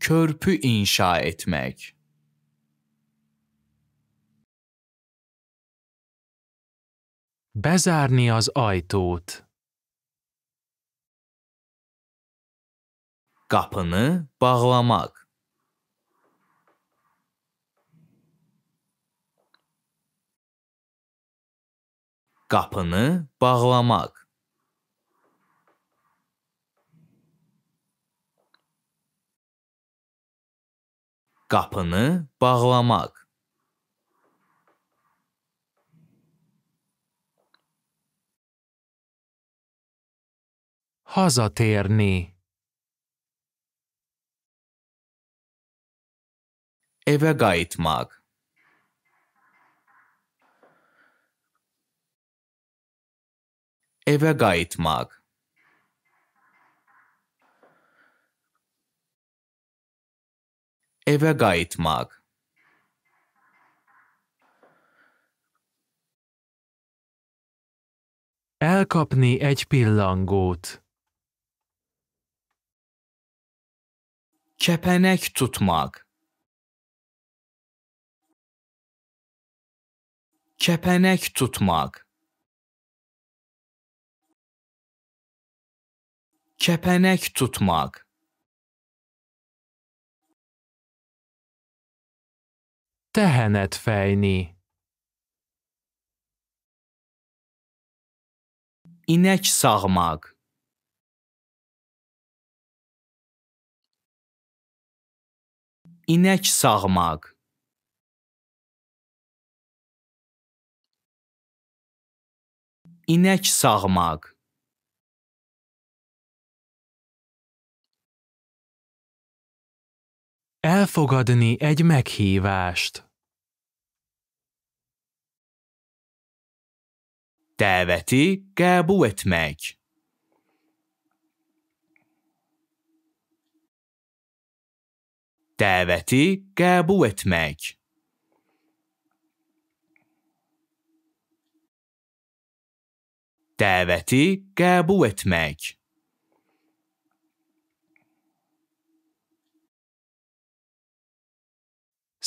Körpü inşa etmek. Bezárni az ajtót. Kapını bağlamak. Qapını bağlamaq. Qapını bağlamaq. Hazatérni. Eve qayıtmaq. Evegeit mag. Evegeit mag. Elkapni egy pillangót. Csepenek tutmak. Csepenek tutmak. Kəpənək tutmaq. Tehenet fejni. İnek sağmaq. İnek sağmaq. İnek sağmaq. Elfogadni egy meghívást. meg. kabul etmek. Daveti meg. etmek. Daveti kabul meg.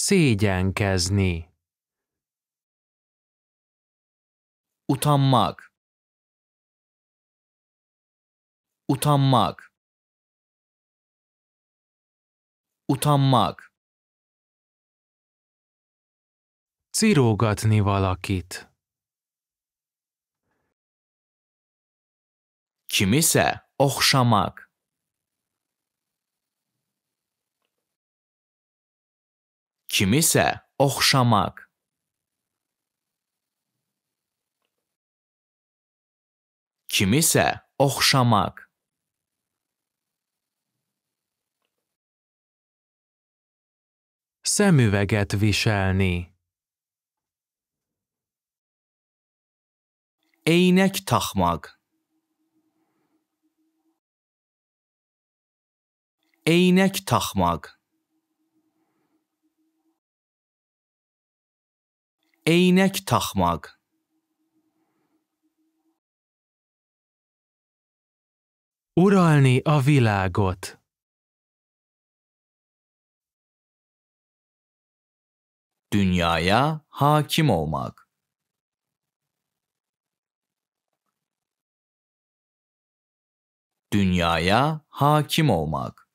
Szégyenkezni. Utanmak. Utanmak. Utanmak. Cirógatni valakit. Kimisi okşamak. kimisə oxşamaq. Kimisə oxşamaq. Szemüveget viselni. Eynek takmak. Eynek takmak. Eynək taxmaq. Uralni a világot. Dünyaya hakim olmak. Dünyaya hakim olmak.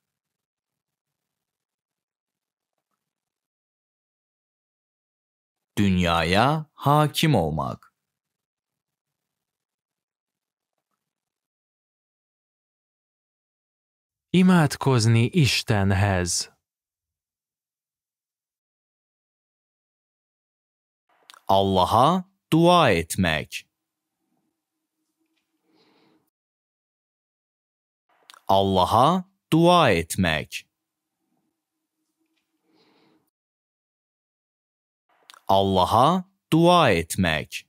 dünyaya hakim olmak. Imádkozni Istenhez. Allah'a dua etmek. Allah'a dua etmek. Allah'a dua etmek.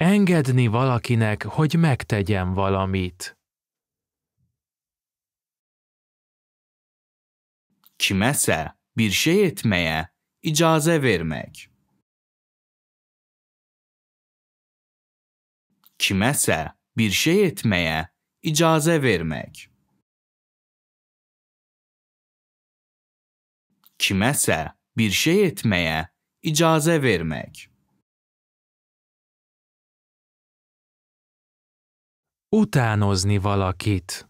Engedni valakinek, hogy megtegyen valamit. Kimese bir şey etmeye icaze vermek. Kimese bir şey etmeye icaze vermek. kimese bir şey etmeye icaze vermek. Utánozni valakit.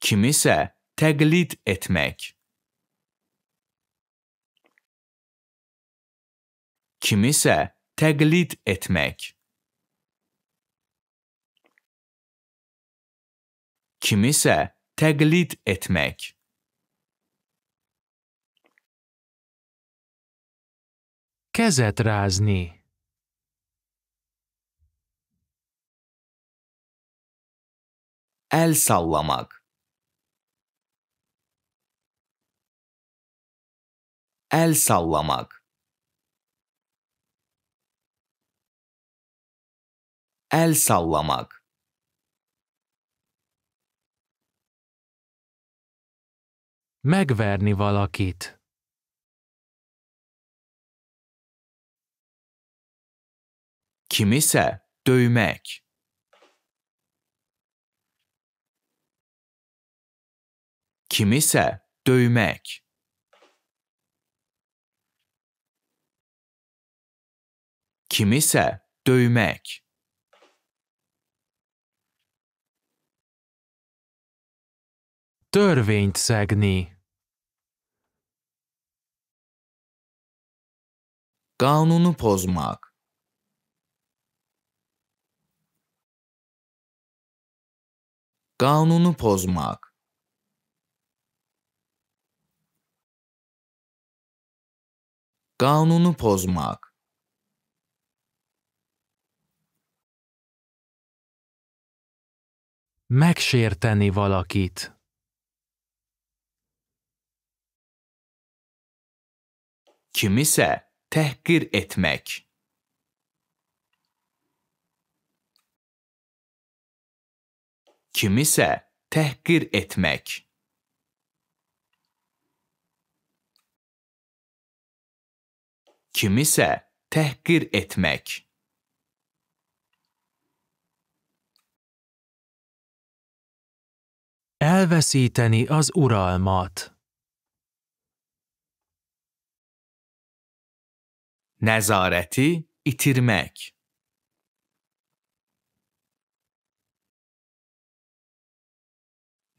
Kimise teklit etmek. Kimise teklit etmek. Kimise, taklit etmek. Kezet rázni. El sallamak. El sallamak. El sallamak. Megverni valakit. Kimse dövmek. Kimse dövmek. Kimse dövmek. Törvényt szegni. Kanunu pozmak. Kanunu pozmak. Kanunu pozmak. Megsérteni valakit. Kimse Təhqir etmək. Kimisə təhqir etmək. Kimisə təhqir etmək. Elveszíteni az uralmat. nezareti itirmek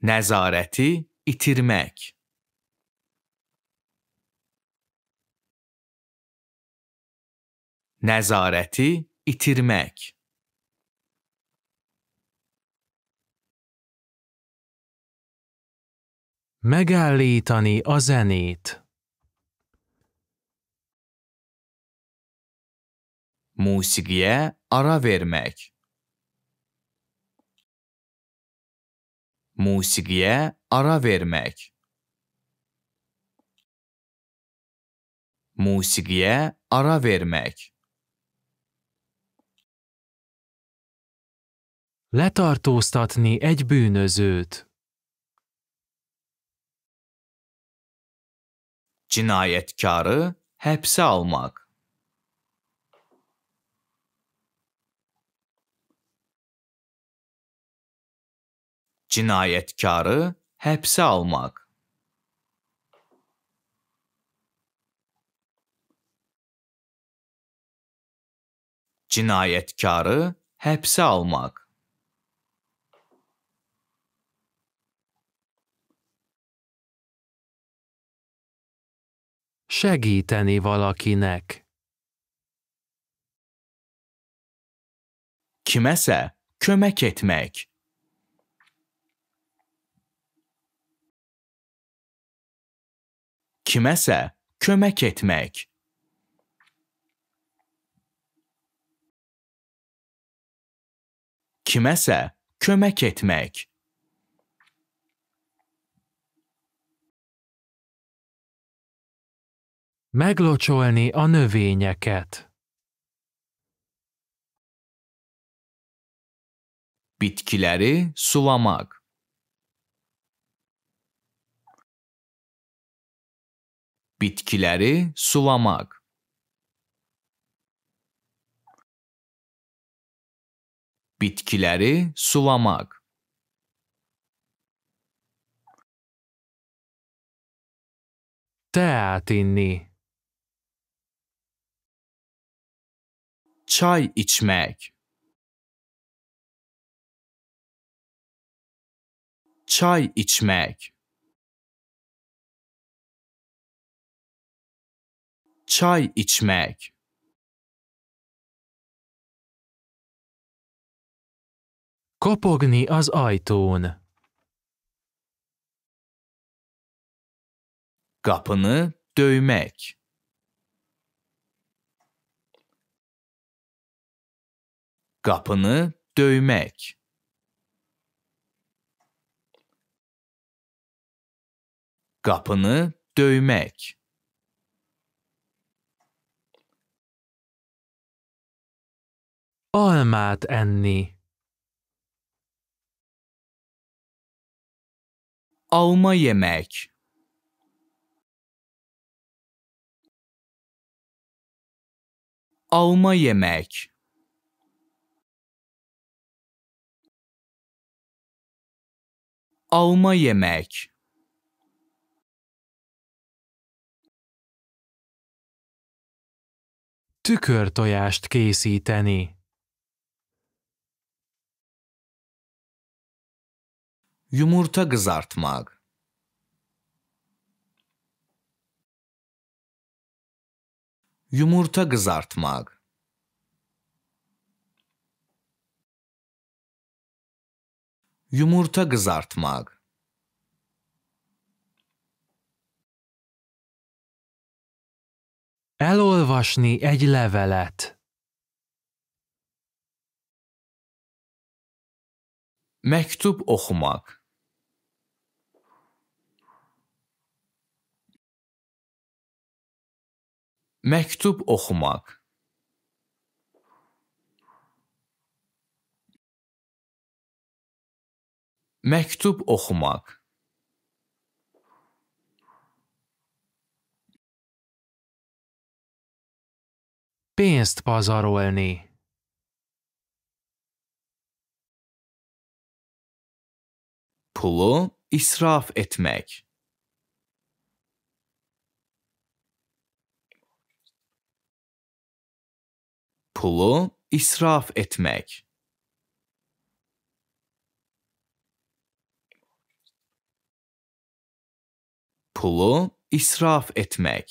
nezareti itirmek nezareti itirmek megállítani a zenét Musiqiyə ara vermək. Musiqiyə ara vermək. Musiqiyə ara vermək. Letartóztatni egy bűnözőt. Cinayetkarı həbsə almaq. Cinayetkarı hepse almak. Cinayetkarı hepse almak. Segíteni valakinek. Kimese kömek etmek. kiməsə kömək etmək. Kiməsə kömək etmək. Meglocsolni a növényeket. Bitkiləri sulamaq. bitkileri sulamak. Bitkileri sulamak. Tätini. Çay içmek. Çay içmek. çay içmek Kopogni az ajtón. Kapını dövmek. Kapını dövmek. Kapını dövmek. almát enni. Alma yemek. Alma yemek. Alma yemek. Tükörtojást készíteni. Yumurta kızartmak. Yumurta kızartmak. Yumurta kızartmak. Elolvasni egy levelet. Mektup okumak. Məktub oxumaq. Məktub oxumaq. Pénzt pazarolni. Pulu israf etmək. Pulu israf etmek. Pulu israf etmek.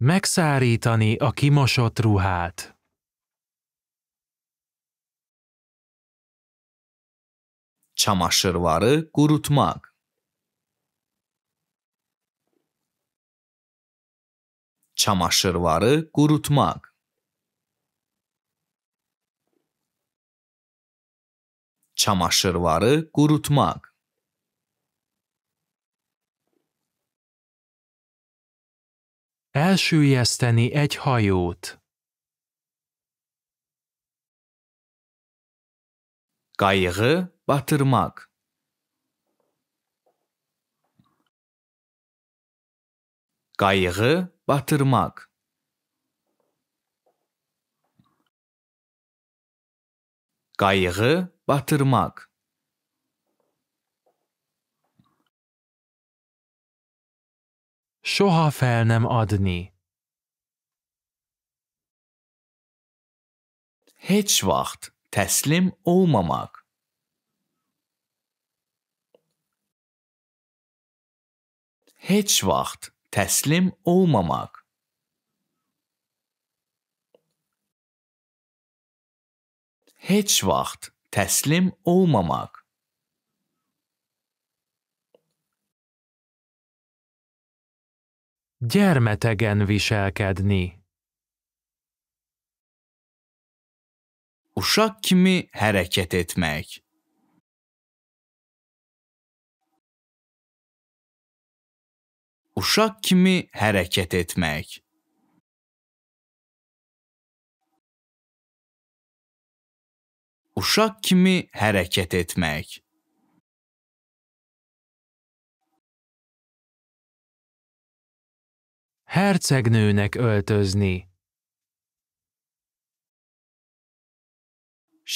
Megszárítani a kimosott ruhát. Çamaşırları kurutmak. Çamaşırları qurutmaq. Çamaşırları qurutmaq. Elsüllyeszteni egy hajót. Kayığı batırmak. Kayığı Batırmak Kayığı batırmak Soha fel nem adni. Heç vaxt təslim olmamak. Heç vaxt Təslim olmamaq. Heç vaxt təslim olmamaq. Gyermetegen viselkedni. Uşaq kimi hərəkət etmək. uşaq kimi hərəkət etmək. Uşaq kimi hərəkət etmək. Hercegnőnek öltözni.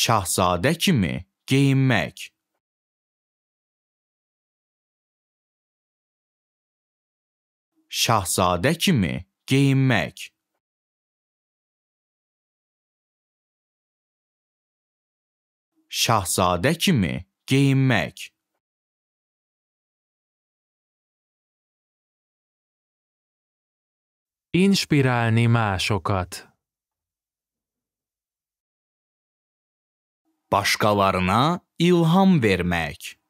Şahzadə kimi geyinmək. şahzadə kimi geyinmək. Şahzadə kimi geyinmək. Inspirálni másokat. Başqalarına ilham vermək.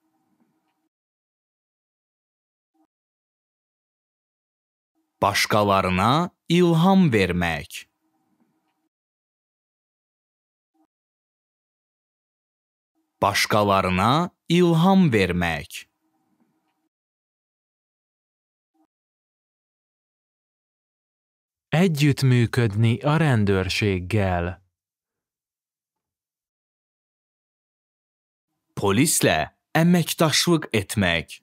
başqalarına ilham vermək. Başqalarına ilham vermək. Együttműködni a rendőrséggel. Polislə əməkdaşlıq etmək.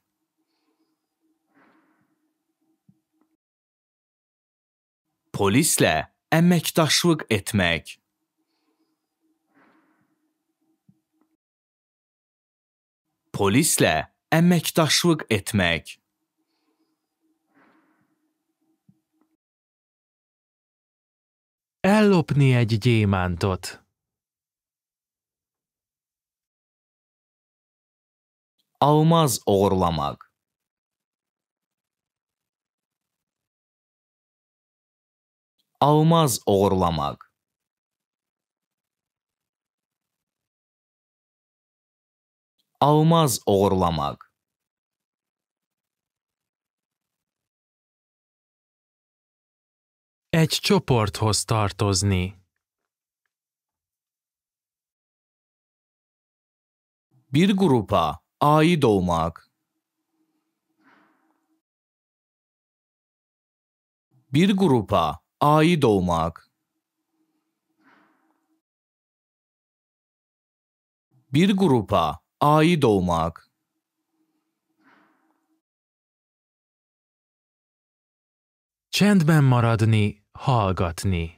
polislə əməkdaşlıq etmək. Polislə əməkdaşlıq etmək. Ellopni egy gyémántot. Almaz oğurlamak. almaz oğurlamak. Almaz oğurlamak. Egy csoporthoz tartozni. Bir grupa ait olmak. bir grupa doğmak. Bir grupa ait doğmak. Csendben maradını hağatını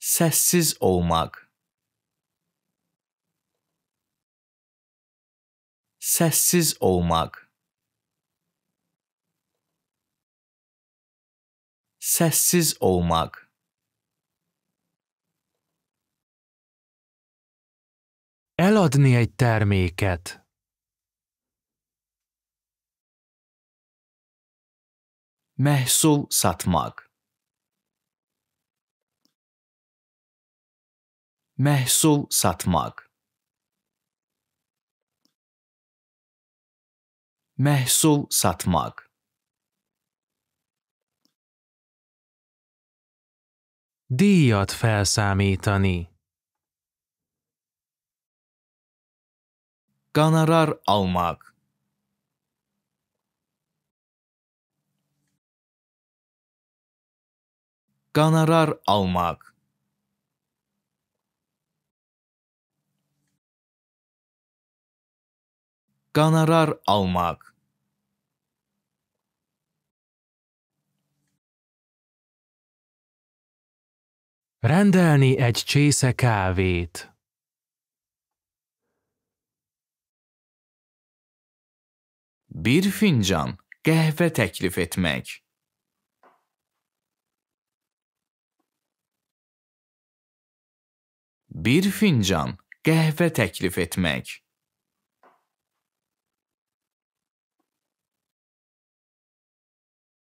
Sessiz olmak. Sessiz olmak. sessiz olmak Eladni egy terméket. Mehsul satmak. Mehsul satmak. Mehsul satmak. Díjat felszámítani. Kanarar almak. Kanarar almak. Kanarar almak. Rendelni egy csésze kávét. Bir fincan kehve teklif etmek. Bir fincan kehve teklif etmek.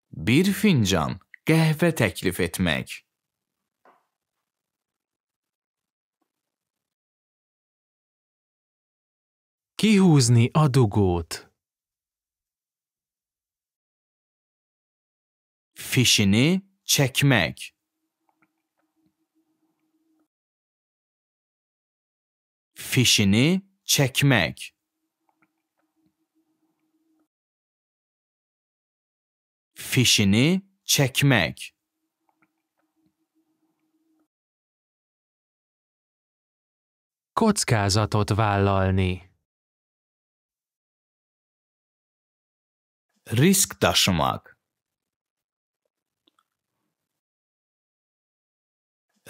Bir fincan kehve teklif etmek. Kihúzni a dugót. Fisini çekmek. Fisini çekmek. Fisini çekmek. Kockázatot vállalni. risk taşımak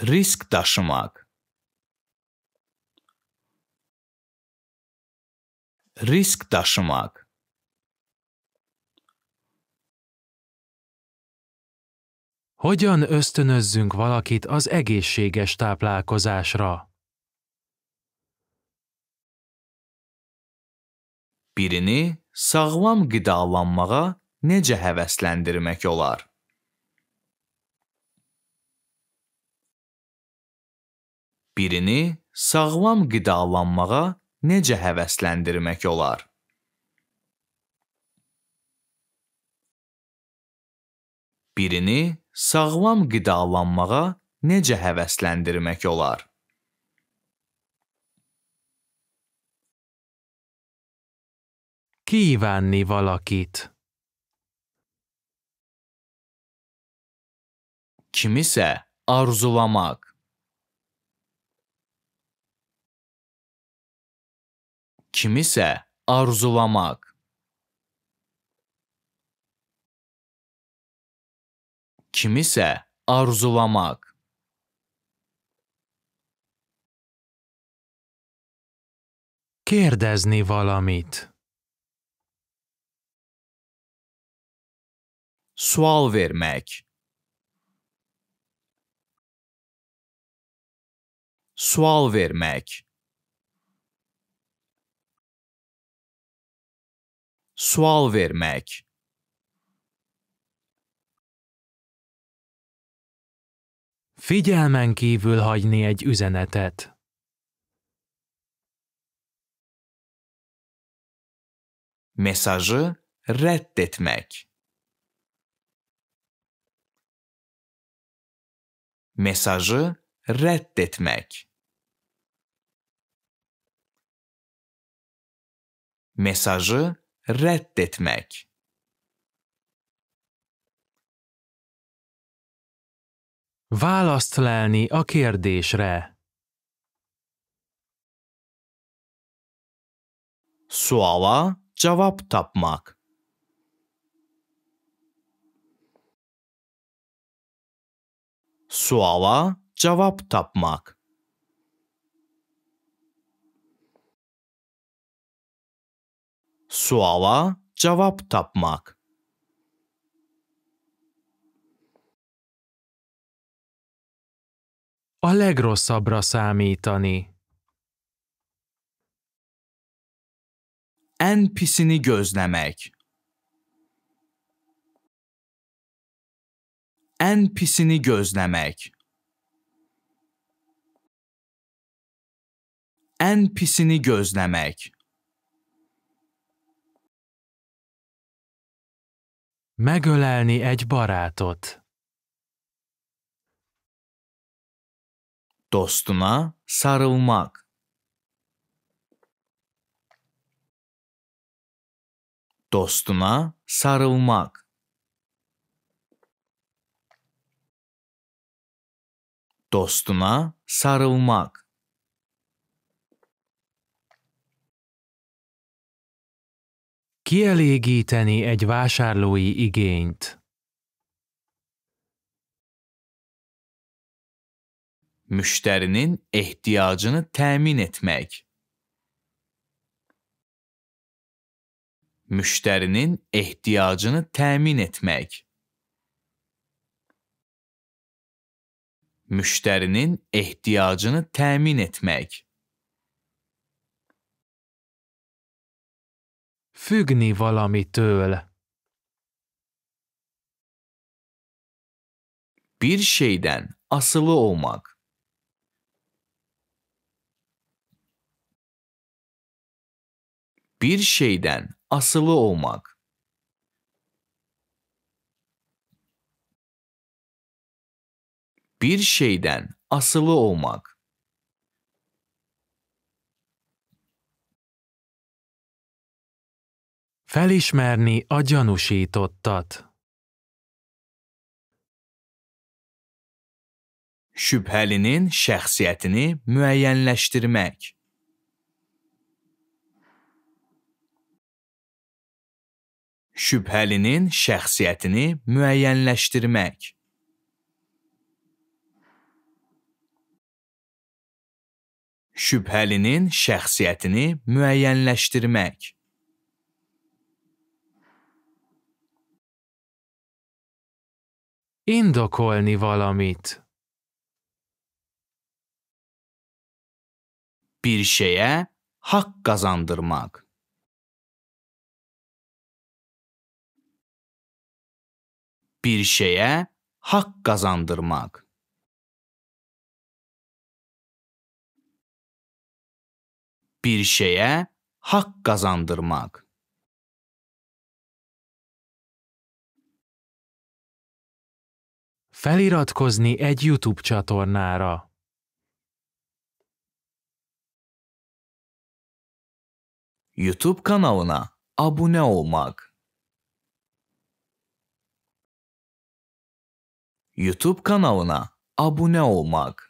risk taşımak risk taşımak Hogyan ösztönözzünk valakit az egészséges táplálkozásra? Birini sağlam qidalanmağa necə həvəsləndirmək olar? Birini sağlam qidalanmağa necə həvəsləndirmək olar? Birini sağlam qidalanmağa necə həvəsləndirmək olar? Kívánni valakit. Kimise arzulamak. Kimise arzulamak. Kimise arzulamak. Kérdezni valamit. Sual vermek. Sual vermek. Sual vermek. Figyelmen kívül hagyni egy üzenetet. Mesajı reddetmek. mesajı reddetmek. Mesajı reddetmek. Választ lelni a kérdésre. Suala szóval, cevap tapmak. Suala cevap tapmak. Suala cevap tapmak. A legrosszabbra számítani. En pisini gözlemek. en pisini gözlemek. En pisini gözlemek. Megölelni egy barátot. Dostuna sarılmak. Dostuna sarılmak. Dostuna sarılmak. Kielégíteni egy vásárlói igényt. Müşterinin ihtiyacını temin etmek. Müşterinin ihtiyacını temin etmek. müşterinin ehtiyacını temin etmek. Függni valamitől. Bir şeyden asılı olmak. Bir şeyden asılı olmak. bir şeydən asılı olmaq. Felismerni a gyanúsítottat. Şübhəlinin şəxsiyyətini müəyyənləşdirmək. Şübhəlinin şəxsiyyətini müəyyənləşdirmək. şübhəlinin şəxsiyyətini müəyyənləşdirmək. Indokolni valamit. Bir şeyə haqq qazandırmaq. Bir şeyə haqq qazandırmaq. bir şeye hak kazandırmak. Feliratkozni egy YouTube csatornára. YouTube kanalına abone olmak. YouTube kanalına abone olmak.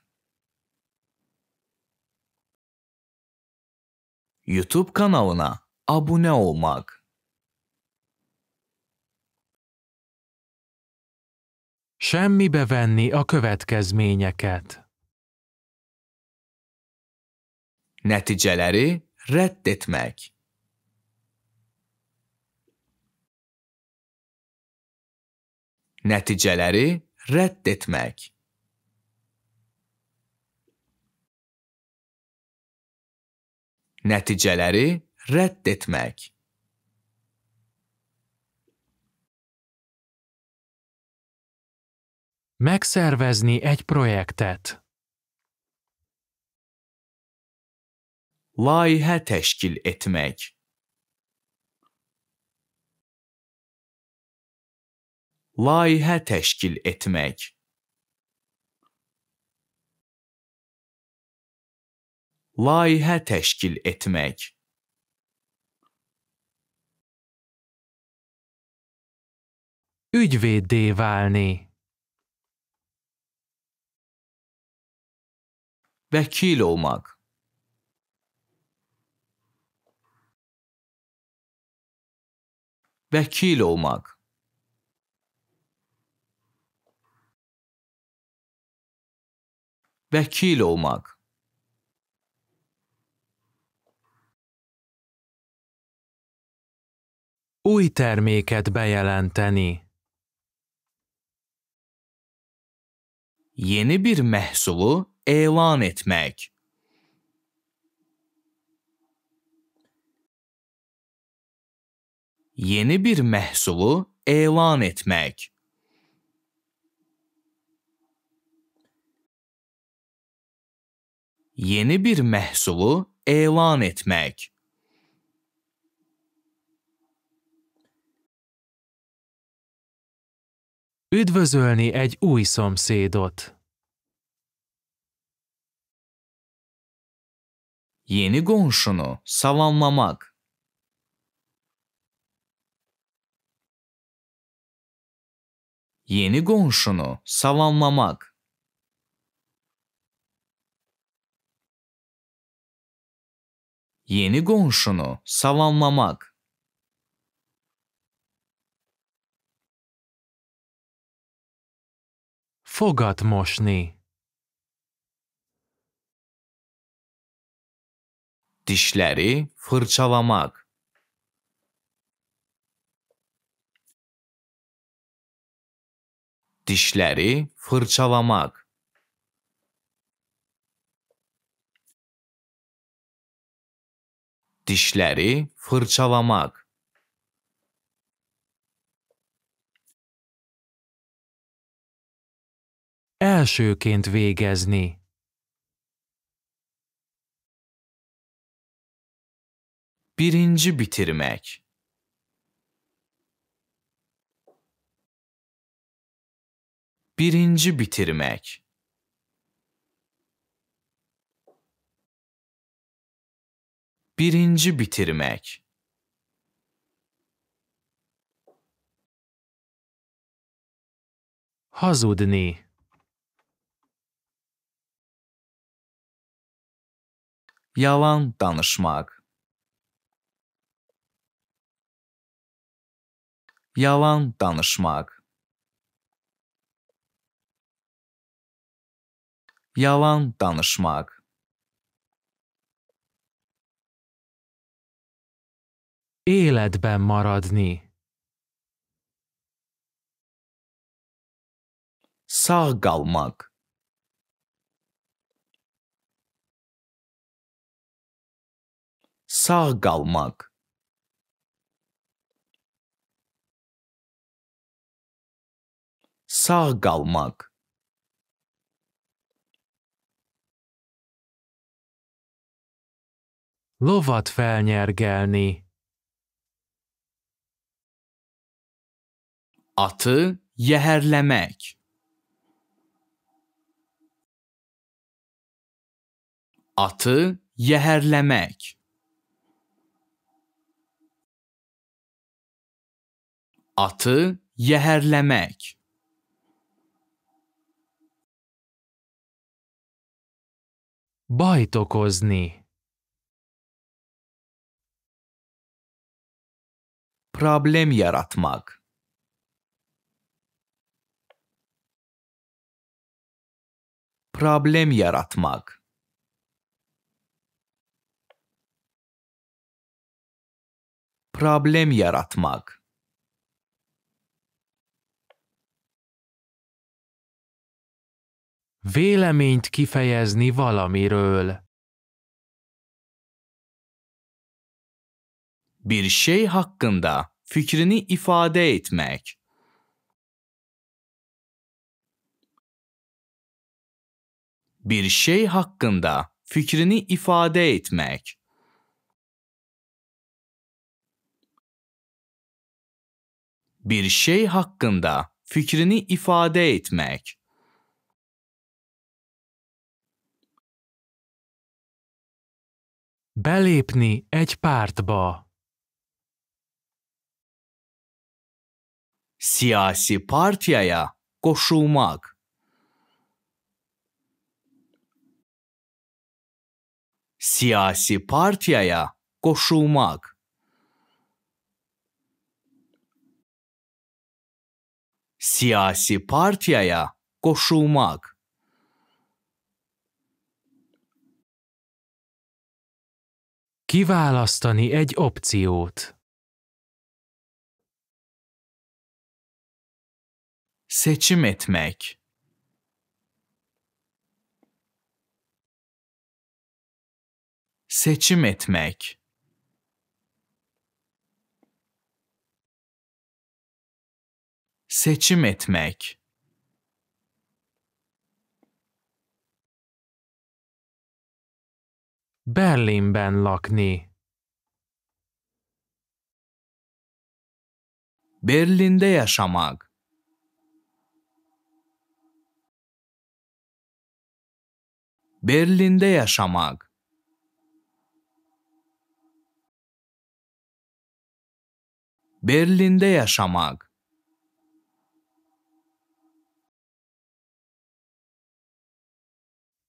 YouTube kanalına abone olmak. Semmibe venni a következményeket. Neticeleri reddetmek. Neticeleri reddetmek. Nəticələri rədd etmək. Megszervezni egy projektet. Layihə təşkil etmək. Layihə təşkil etmək. laihe teşkil etmek ügyvéddé válni. Vekil olmak. Vekil olmak. Vekil olmak. Új terméket bejelenteni. Yeni bir məhsulu elan etmək. Yeni bir məhsulu elan etmək. Yeni bir məhsulu elan etmək. Üdvözölni egy új szomszédot. yeni komşunu salamlamak. Yeni komşunu salamlamak. Yeni komşunu salamlamak. Fogad mosni. Dişleri fırçalamak. Dişleri fırçalamak. Dişleri fırçalamak. Elsőként végezni. Birinci bitirmek. Birinci bitirmek. Birinci bitirmek. Hazudni. yalan danışmaq yalan danışmaq yalan danışmaq Életben maradni. Sağ qalmaq. sağ kalmak. Sağ kalmak. Lovat felnyergelni. Atı yeherlemek. atı yeherlemek atı yəhərləmək. Bajt okozni. Problem yaratmak. Problem yaratmak. Problem yaratmak. Véleményt kifejezni valamiről. Bir şey hakkında fikrini ifade etmek. Bir şey hakkında fikrini ifade etmek. Bir şey hakkında fikrini ifade etmek. Belépni egy pártba. Siyasi pártjája kosulmak. Siyasi pártjája kosulmak. Siyasi partjaja, kosulmak. Kiválasztani egy opciót. Seçim etmek. Seçim etmek. Seçim etmek. Berlinben lakni. Berlin'de yaşamak. Berlin'de yaşamak. Berlin'de yaşamak.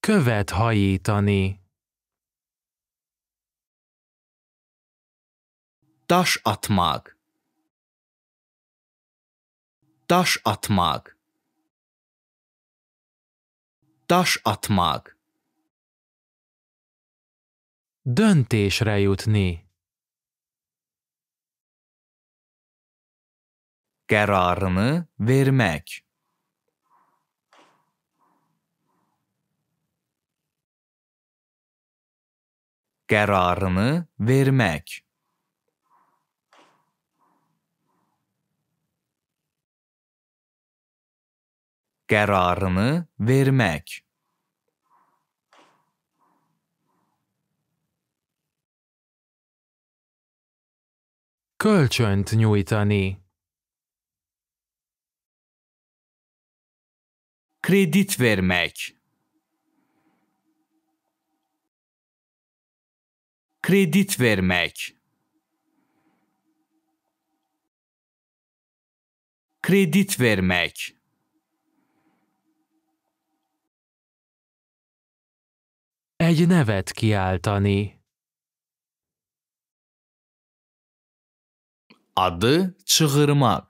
Követ hajítani. Tas atmak. Tas atmak. Tas atmak. Döntésre jutni. Kararını vermek. Kararını vermek. kararını vermek. Kölcsönt nyújtani. Kredit vermek. Kredit vermek. Kredit vermek. egy nevet kiáltani. Adı çığırmak.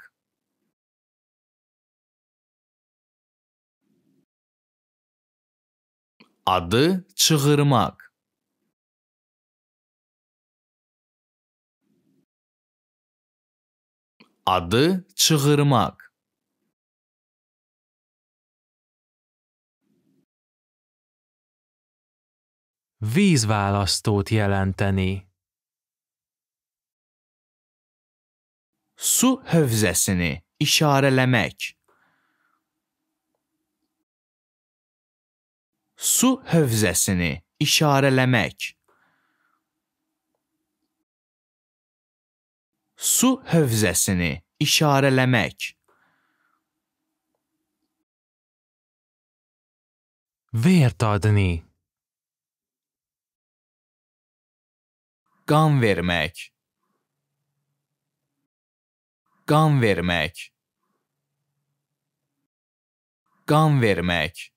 Adı çığırmak. Adı çığırmak. vízválasztót jelenteni. Su hövzesini işarelemek. Su hövzesini işarelemek. Su hövzesini işarelemek. Vért adni. Gam vermek. Gam vermek. Gam vermek.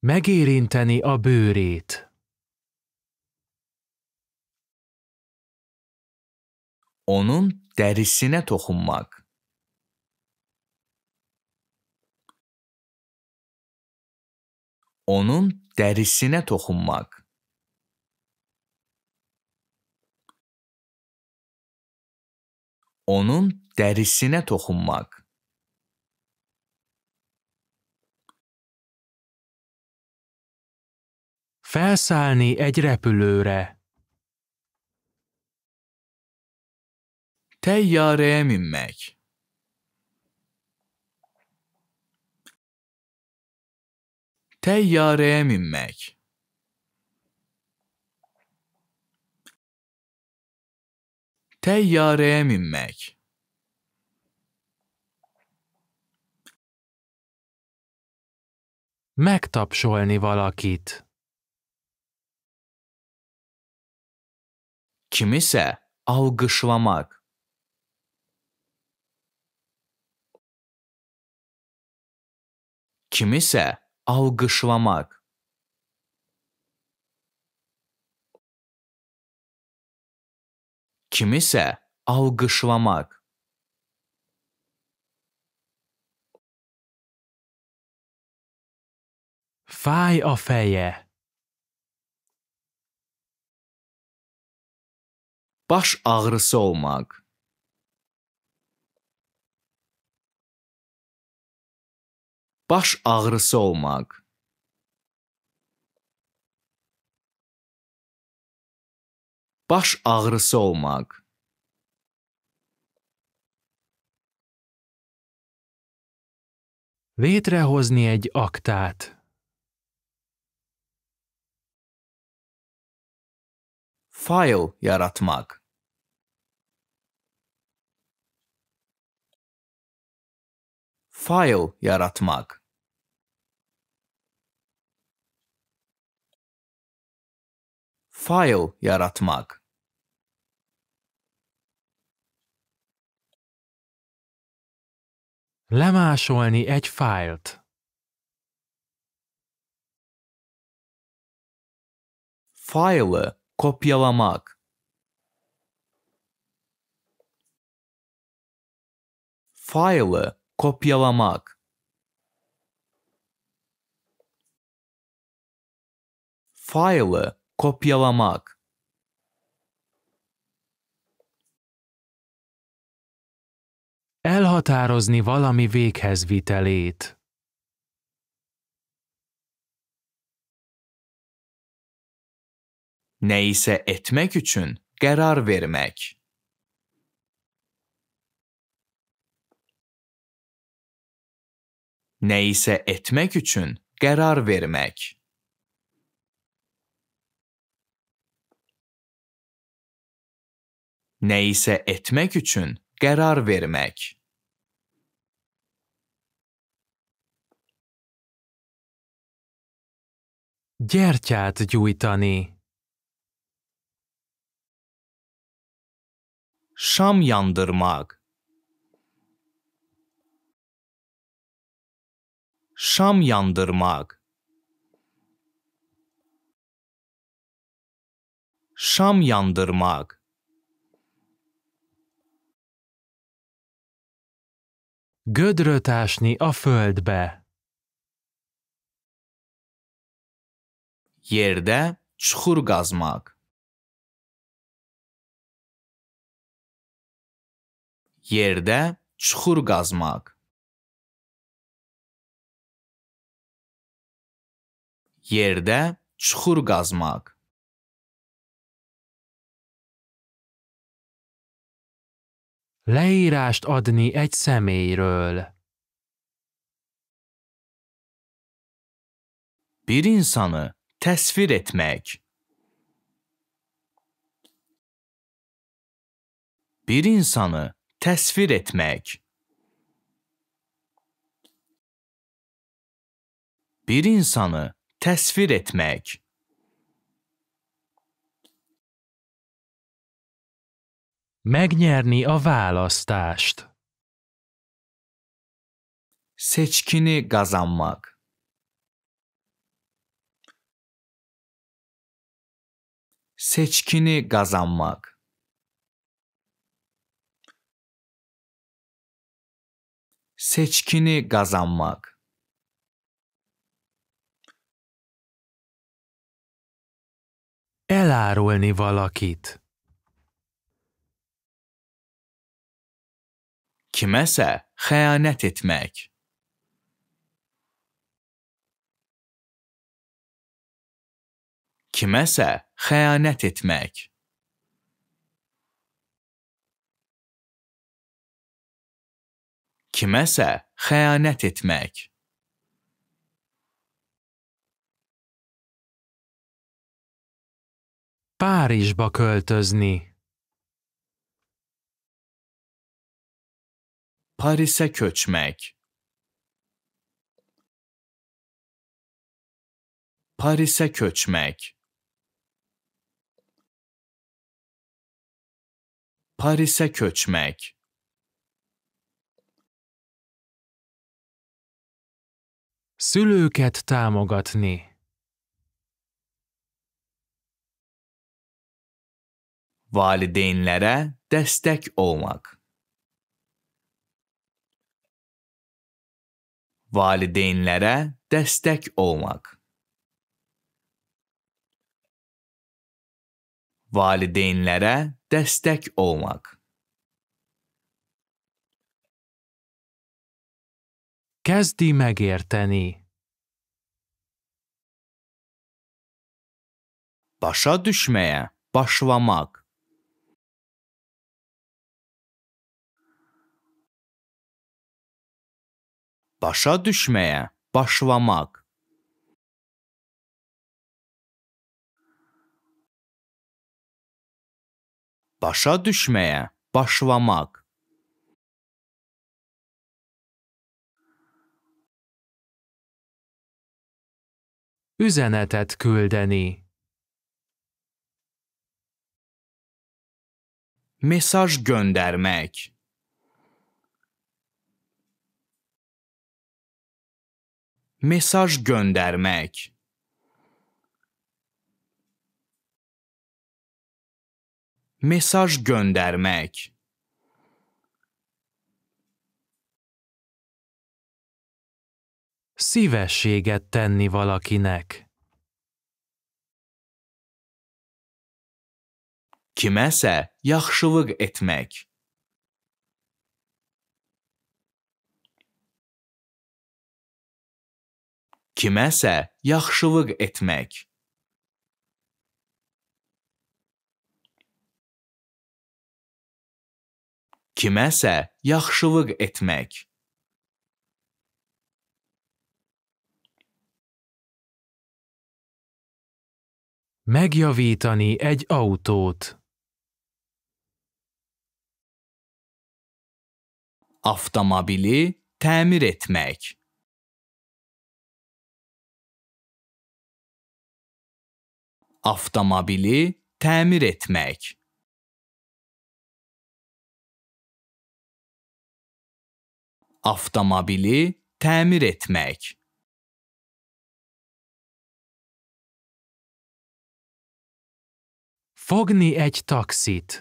Megérinteni a bőrét. Onun derisine tokunmak. onun derisine tokunmak. onun derisine tokunmak. Felszállni egy repülőre. Teyyareye minmek. Teyyareye minmek. Təyyarəyə minmək. Megtapsolni valakit. Kimisə alqışlamaq. Kimisə alqışlamaq. kimisə alqışlamaq. Fáj a feje. Baş ağrısı olmaq. Baş ağrısı olmaq. baş ağrısı olmaq Létrehozni egy aktát. File yaratmak. File yaratmak. file yaratmak Lemásolni egy fájlt. Fájlı kopyalamak. Fájlı kopyalamak. Fájlı kopyalamak Elhatározni valami véghez vitelét. Neyse etmek için karar vermek. Neyse etmek için karar vermek. neyse etmek için karar vermek. Gyertyát gyújtani. Şam yandırmak. Şam yandırmak. Şam yandırmak. Gödröt ásni a földbe. Yerde çukur kazmak. Yerde çukur kazmak. Yerde çukur kazmak. Leírást adni egy személyről. Bir insanı təsvir etmək. Bir insanı təsvir etmək. Bir insanı təsvir etmək. Megnyerni a választást. Seçkini kazanmak. Seçkini kazanmak. Seçkini kazanmak. elárulni valakit. kimese hıyanet etmek. Kimese hıyanet etmek. Kimese hıyanet etmek. Párizsba költözni. Paris'e köçmek Paris'e köçmek Paris'e köçmek Szülőket támogatni Valideynlere destek olmak valideynlərə dəstək olmaq. Valideynlərə dəstək olmaq. Kezdi megérteni. Başa düşməyə başlamaq. başa düşməyə başlamaq. Başa düşməyə başlamaq. Üzenetet küldeni. Mesaj göndermek. Mesaj göndermek Mesaj göndermek Szívességet tenni valakinek. Kimese yaxşılık etmek. kiməsə yaxşılıq etmək. Kiməsə yaxşılıq etmək. Megjavítani egy autót. Avtomobili təmir etmək. Avtomobili təmir etmək. Avtomobili təmir etmək. Fogni egy taksit.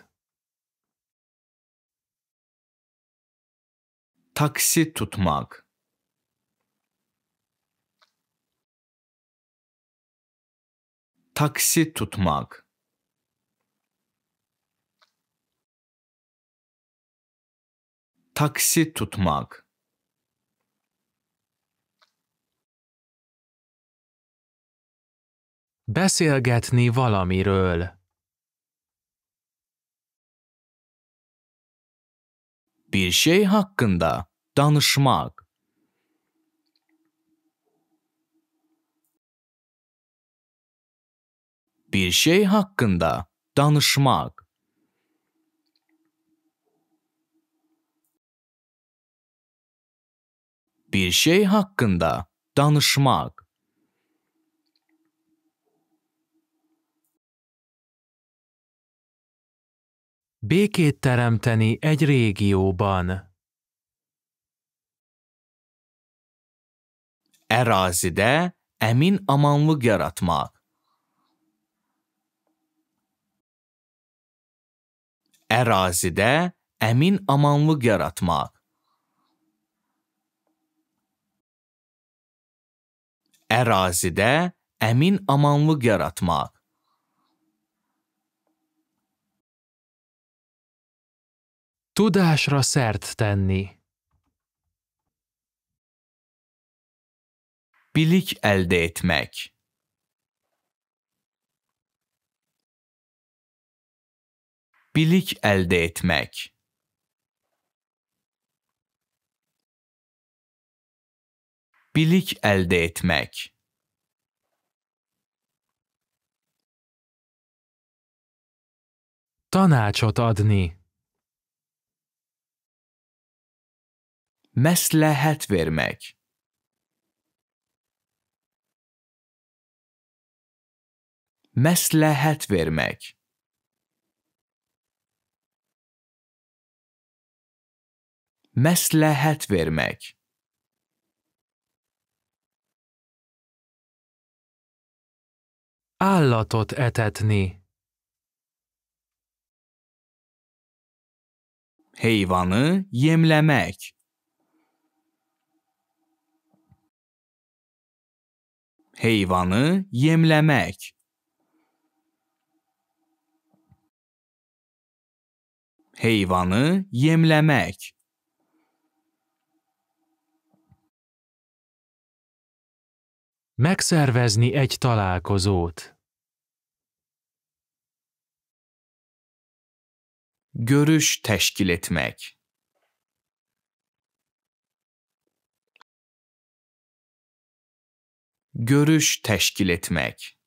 Taksi tutmak. taksi tutmak taksi tutmak beszélgetni valamiről bir şey hakkında danışmak bir şey hakkında danışmak. Bir şey hakkında danışmak. Békét teremteni egy régióban. Erazide emin amanlık yaratmak. ərazidə əmin amanlıq yaratmaq. Ərazidə əmin amanlıq yaratmaq. Tudásra szert tenni. Bilik elde etmek. birlik elde etmek birlik elde etmek tanácsot adni meslehet vermek meslehet vermek məsləhət vermək. Állatot etetni. Heyvanı yemləmək. Heyvanı yemləmək. Heyvanı yemləmək. Megszervezni egy találkozót. Görüş teşkil etmek. Görüş teşkil etmek.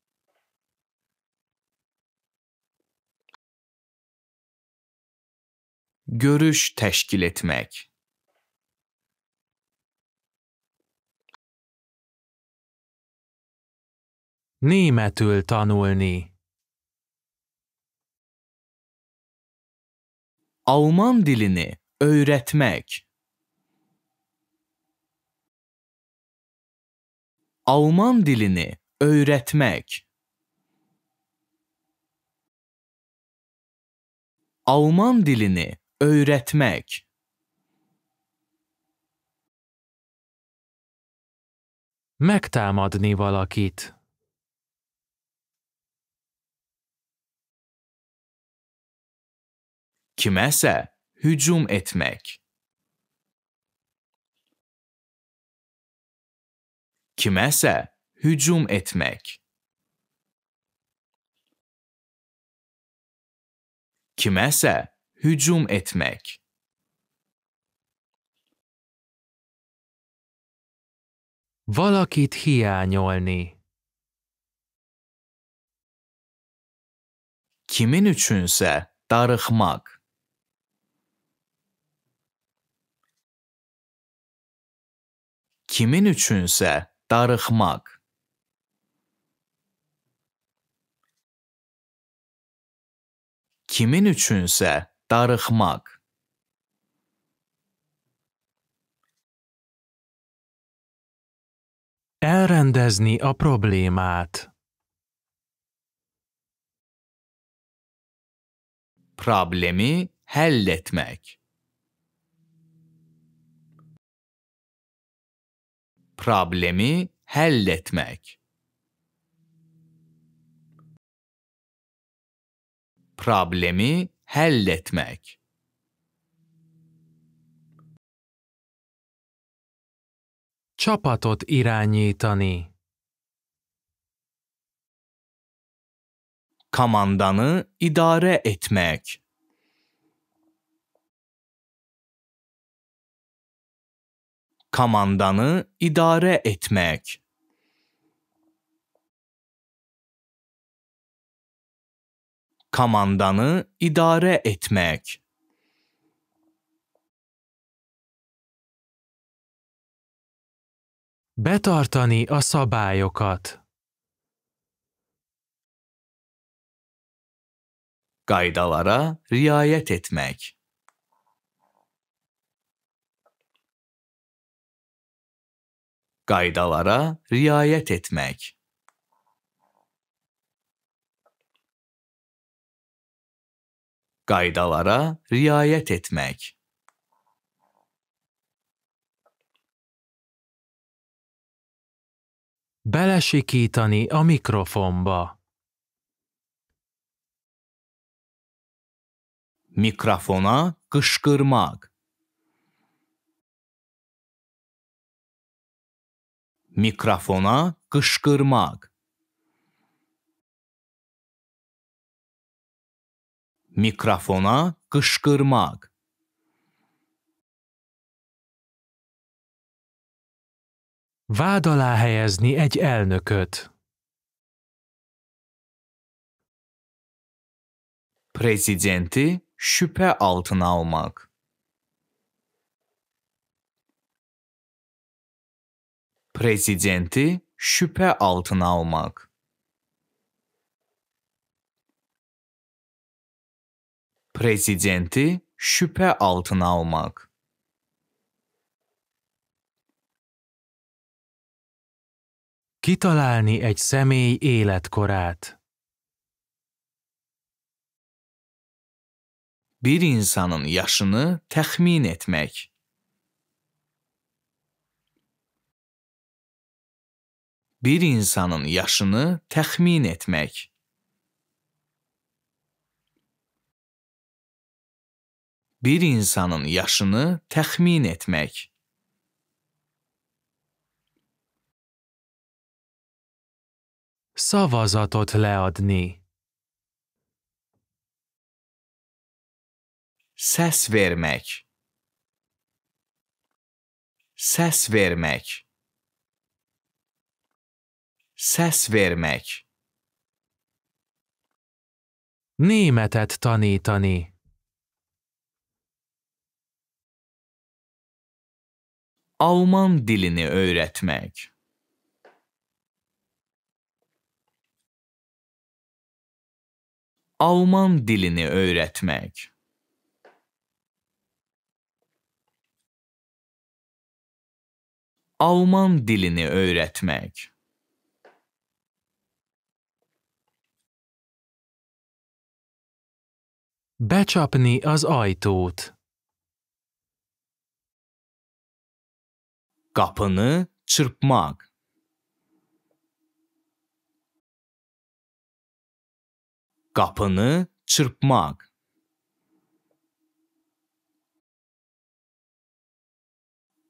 Görüş teşkil etmek. Németül tanulni. Alman dilini öğretmek. Alman dilini öğretmek. Alman dilini öğretmek. Megtámadni valakit. kimese hücum etmek. Kimese hücum etmek. Kimese hücum etmek. Valakit hiányolni. Kimin üçünse darıkmak. kimin üçünsə darıxmaq. Kimin üçünsə darıxmaq. Elrendezni a problémát. Problemi həll etmək. problemi halletmek. Problemi halletmek. Csapatot irányítani. Kamandanı idare etmek. Kamandanı idare etmek. Kamandanı idare etmek. Betartani a szabályokat. Gaydalara riayet etmek. Gaydalara riayet etmek. Gaydalara riayet etmek. Belesikítani a mikrofonba. Mikrofona kışkırmak. mikrofona kışkırmak mikrofona kışkırmak Vád alá helyezni egy elnököt. Prezidenti şüphe altına almak. Prezidenti şübhə altına almaq. Prezidenti şübhə altına almaq. Kitalálni egy személy életkorát. Bir insanın yaşını təxmin etmək. bir insanın yaşını təxmin etmək. Bir insanın yaşını təxmin etmək. Szavazatot leadni. Səs vermək. Səs vermək. Səs vermək. Németet tanítani. Alman dilini öyrətmək. Alman dilini öyrətmək. Alman dilini öyrətmək. Becsapni az ajtót. Kapını çırpmak. Kapını çırpmak.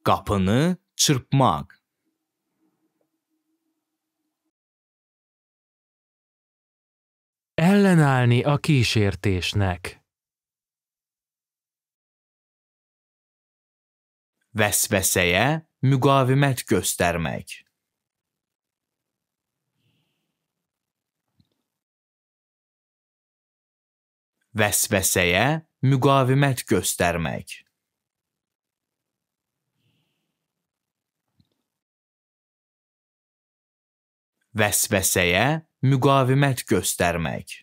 Kapını çırpmak. Ellenállni a kísértésnek. Vəsvəsəyə müqavimət göstərmək. Vəsvəsəyə müqavimət göstərmək. Vəsvəsəyə müqavimət göstərmək.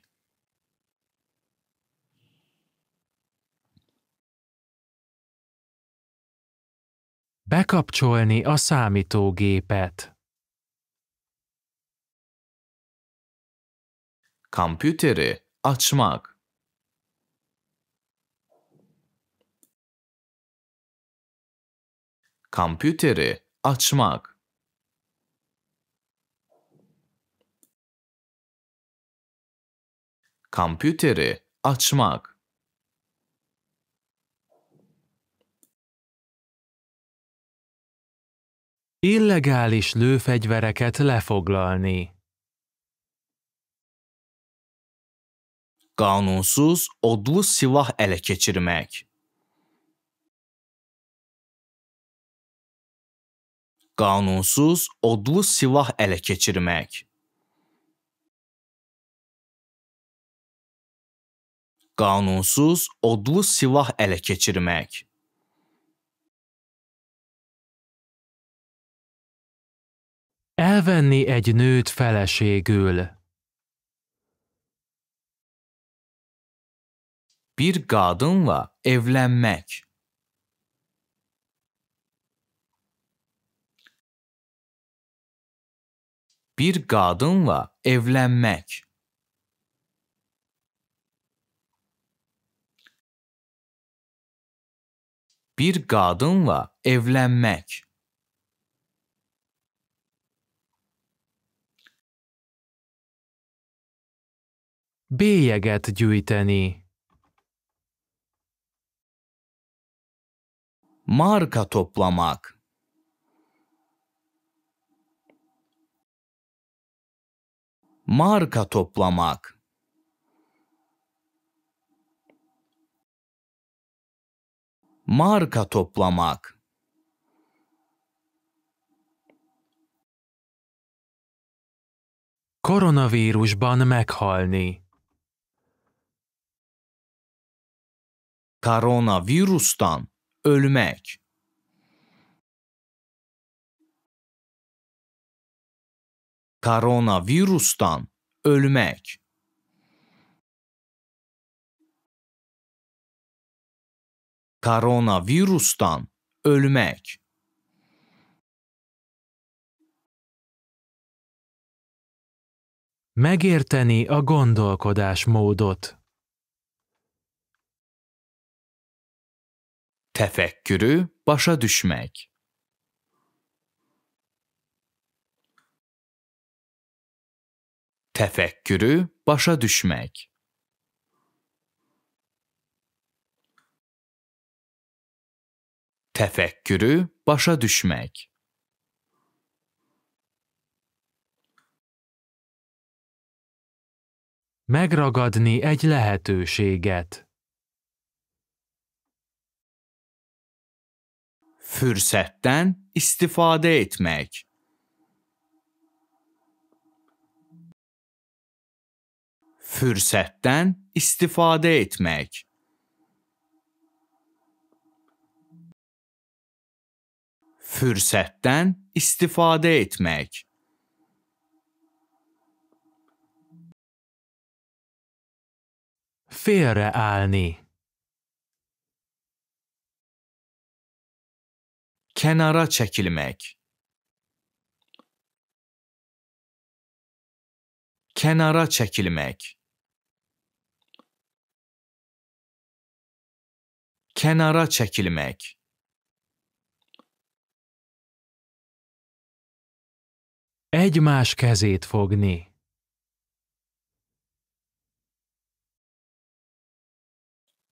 Bekapcsolni a számítógépet. Kompüteri açmak. Kompüteri açmak. Kompüteri açmak. Illegális lőfegyvereket lefoglalni. Qanunsuz odlu silah ələ keçirmək. Qanunsuz odlu silah ələ keçirmək. Qanunsuz odlu silah ələ keçirmək. Elvenni egy nőt feleségül. Bir kadınla evlenmek. Bir kadınla evlenmek. Bir kadınla evlenmek. Bélyeget gyűjteni. Marka toplamak. Marka toplamak. Marka toplamak. Koronavírusban meghalni. Koronavirustan ölmek. Koronavirustan ölmek. Koronavirustan ölmek. Megérteni a gondolkodás módot tefekkürü başa düşmek. Tefekkürü başa düşmek. Tefekkürü başa düşmek. Megragadni egy lehetőséget. fürsətdən istifadə etmək. Fürsətdən istifadə etmək. Fürsətdən istifadə etmək. Félreállni kenara çekilmek kenara çekilmek kenara çekilmek egymás kezét fogni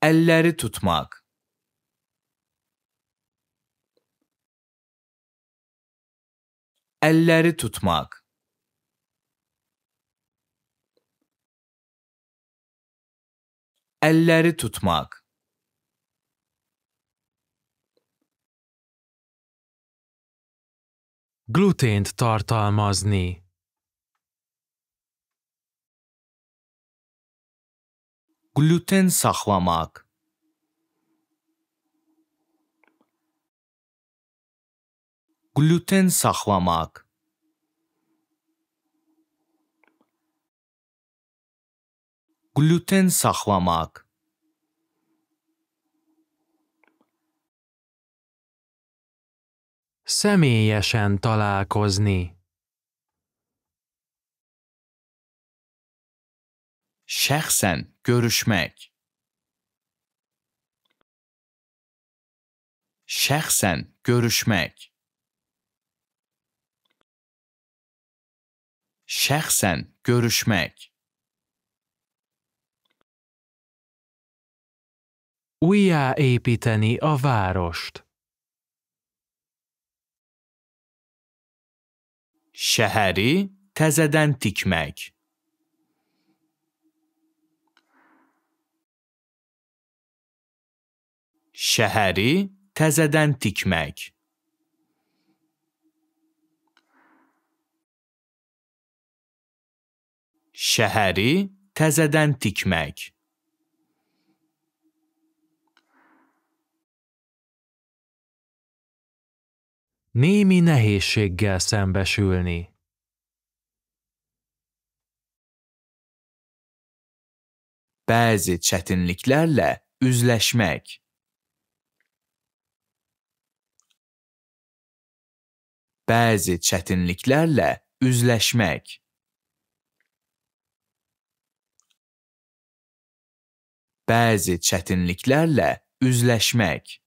elleri tutmak elleri tutmak. elleri tutmak. Glutént tartalmazni. Gluten saklamak. Gluten saxlamaq. Gluten saxlamaq. Személyesen találkozni. Şəxsən görüşmək. Şəxsən görüşmək. görüşmək. Újjá építeni a várost. Şehri tezeden dikmek. Şehri tezeden dikmek. Şəhəri təzədən tikmək. Némi nehézséggel szembesülni. Bəzi çətinliklərlə üzləşmək. Bəzi çətinliklərlə üzləşmək. bəzi çətinliklərlə üzləşmək.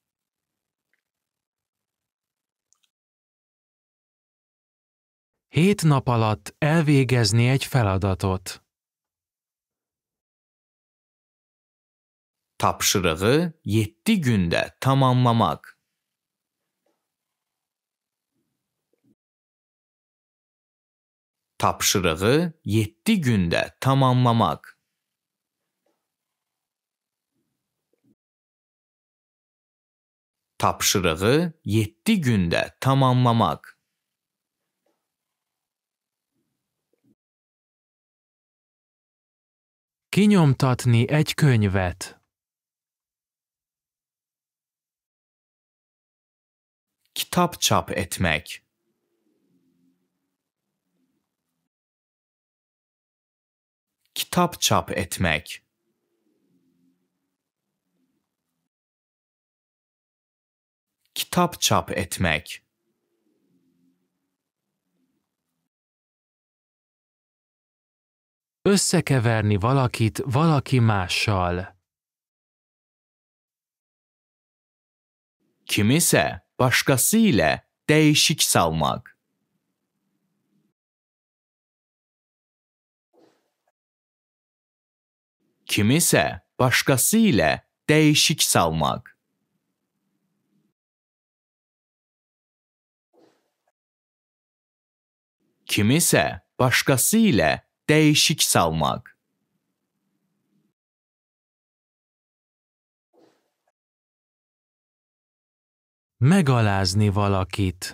Hét nap alatt elvégezni egy feladatot. Tapşırığı 7 gündə tamamlamaq. Tapşırığı 7 gündə tamamlamaq. tapşırığı 7 günde tamamlamak. Kinyomtatni egy könyvet. Kitap çap etmek. Kitap çap etmek. kitap çap etmek Összekeverni valakit valaki mással. Kimise başkası ile değişik salmak. Kimise başkası ile değişik salmak. kimisə başkası ile değişik salmak, Megalázni valakit.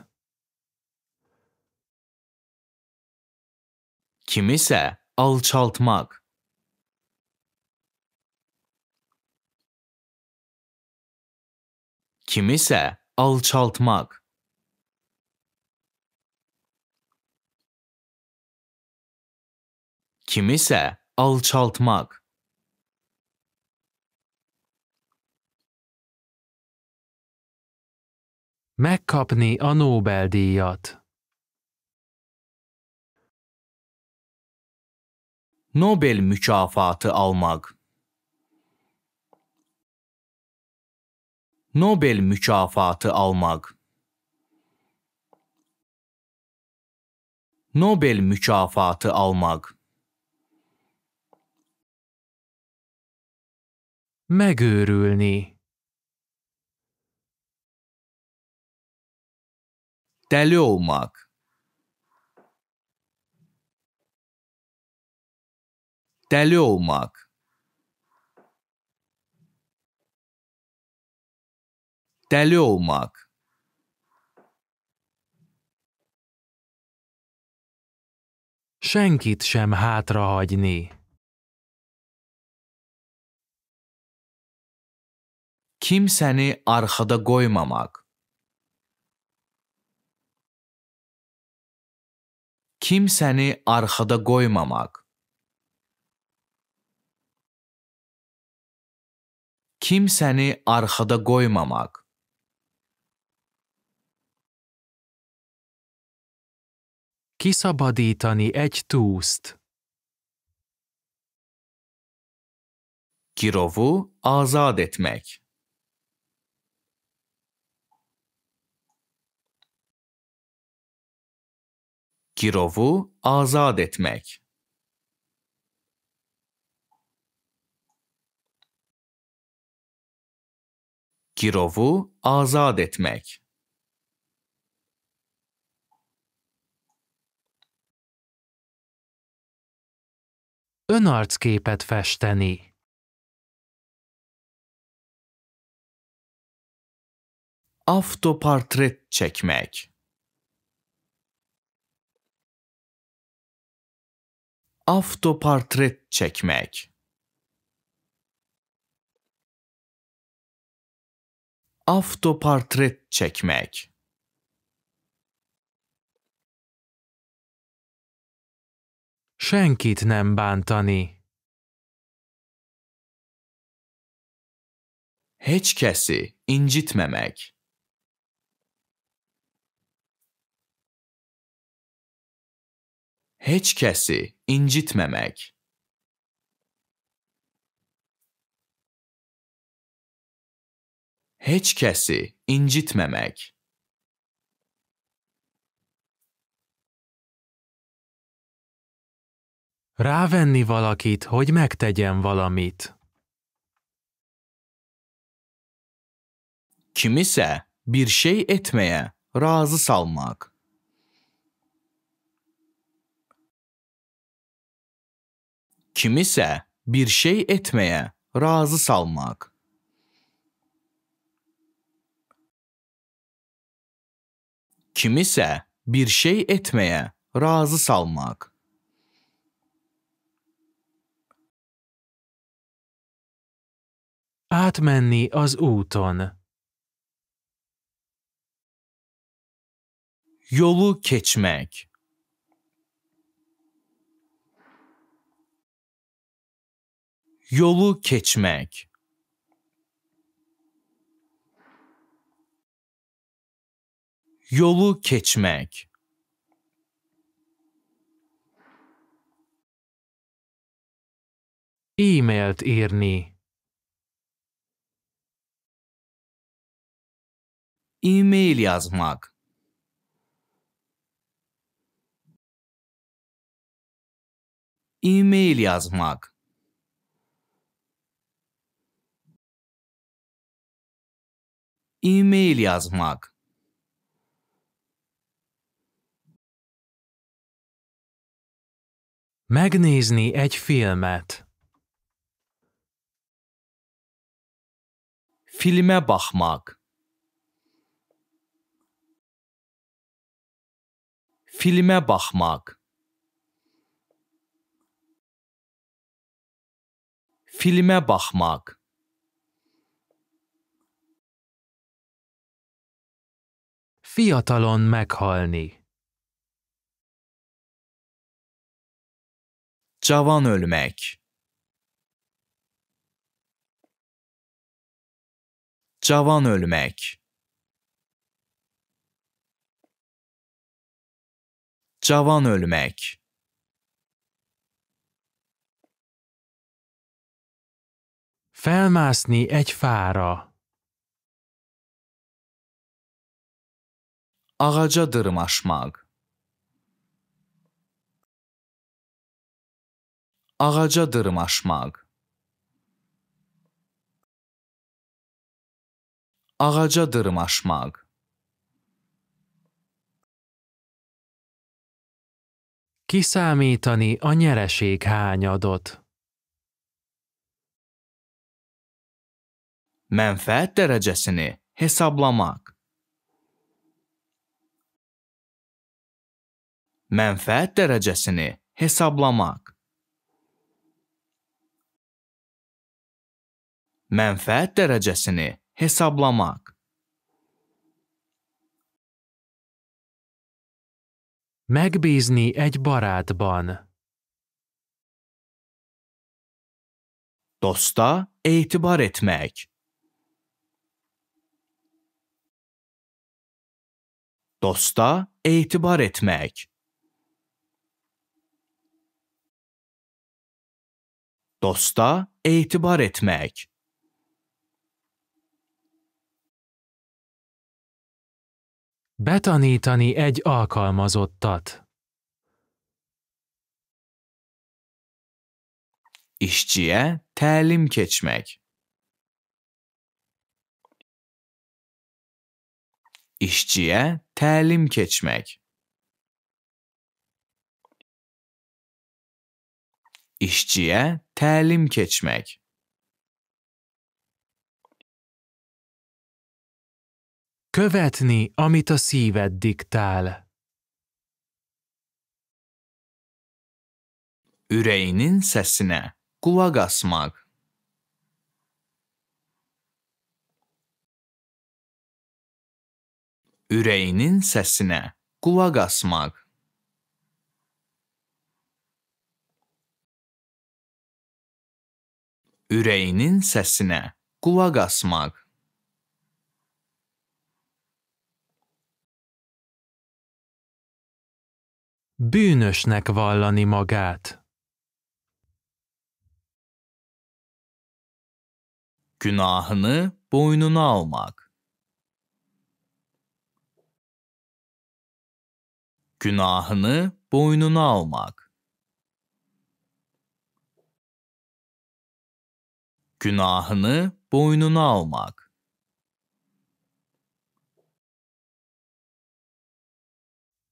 Kimisə alçaltmaq. Kimisə alçaltmak. kimise alçaltmak. Megkapni a Nobel-díjat. Nobel mükafatı almak. Nobel mükafatı almak. Nobel mükafatı almak. Megőrülni. Telőmag. Telőmag. Telőmag. Senkit sem hátrahagyni. kimsəni arxada qoymamaq. Kimsəni arxada qoymamaq. Kimsəni arxada qoymamaq. Kiszabadítani egy túszt. Kirovu azad etmek. Girovu azat etmek. Girovu azat etmek. Önarcképet festeni. Avtoportret çekmek. Aftoportret çekmek. Aftoportret çekmek. Senkit nem bántani. Hiç kesi incitmemek. hiç kesi incitmemek. Hiç kesi incitmemek. Rávenni valakit, hogy megtegyen valamit. Kimse bir şey etmeye razı salmak. kimise bir şey etmeye razı salmak. Kimise bir şey etmeye razı salmak. Átmenni az úton. Yolu geçmek. yolu geçmek. Yolu geçmek. E-mailt írni. E-mail yazmak. E-mail yazmak. e-mail yazmak Megnézni egy filmet. Filme bakmak. Filme bakmak. Filme bakmak. Fiatalon meghalni. Csavan ölmek. Csavan ölmek. Csavan ölmek. Felmászni egy fára. ağaca dırmaşmaq ağaca dırmaşmaq ağaca dırmaşmaq Kiszámítani a nyereség hányadot. Menfaat derecesini hesablamaq Mənfəət dərəcəsini hesablamaq. Mənfəət dərəcəsini hesablamaq. Megbízni egy barátban. Dosta etibar etmek. Dosta etibar etmek. dosta etibar etmək. Betanítani egy alkalmazottat. İşçiye terlim keçmek. İşçiye terlim keçmek. İşçiyə təlim keçmək. Követni, amit a szíved diktál. Ürəyinin səsinə qulaq asmaq. Ürəyinin səsinə qulaq asmaq. ürəyinin səsinə qulaq asmaq. Bűnösnek vallani magát. Günahını boynuna almak. Günahını boynuna almak. Günahını boynuna almak.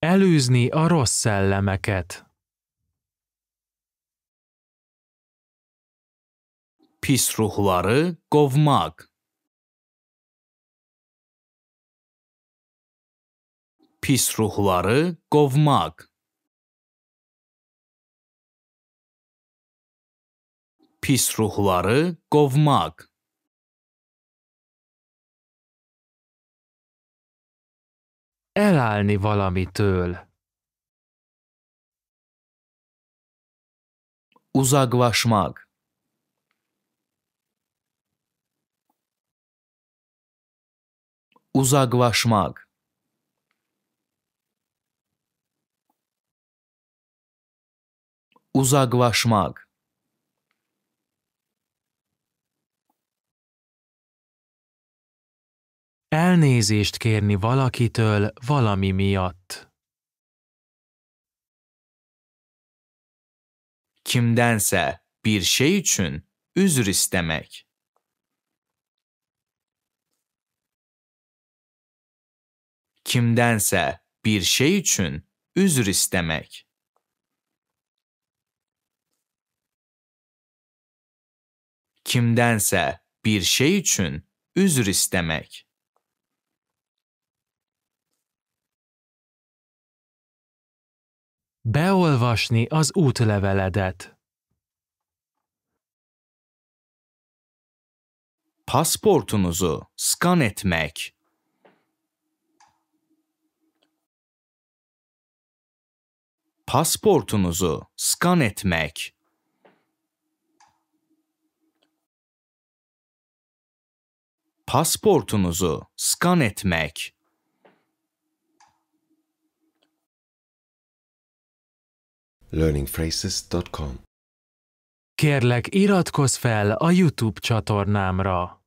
Előzni a rossz szellemeket. Pis ruhları kovmak. Pis ruhları kovmak. pis ruhları qovmaq. Elállni valamitől. Uzagvasmag. Uzagvasmag. Uzagvasmag. Elnézést kérni valakitől valami miatt. Kimdense bir şey için üzür istemek. Kimdense bir şey için üzür istemek. Kimdense bir şey için üzür istemek. Beolvasni az útleveledet. Pasportunuzu skan etmek. Pasportunuzu skan etmek. Pasportunuzu skan etmek. learningphrases.com. Kérlek, iratkozz fel a YouTube csatornámra!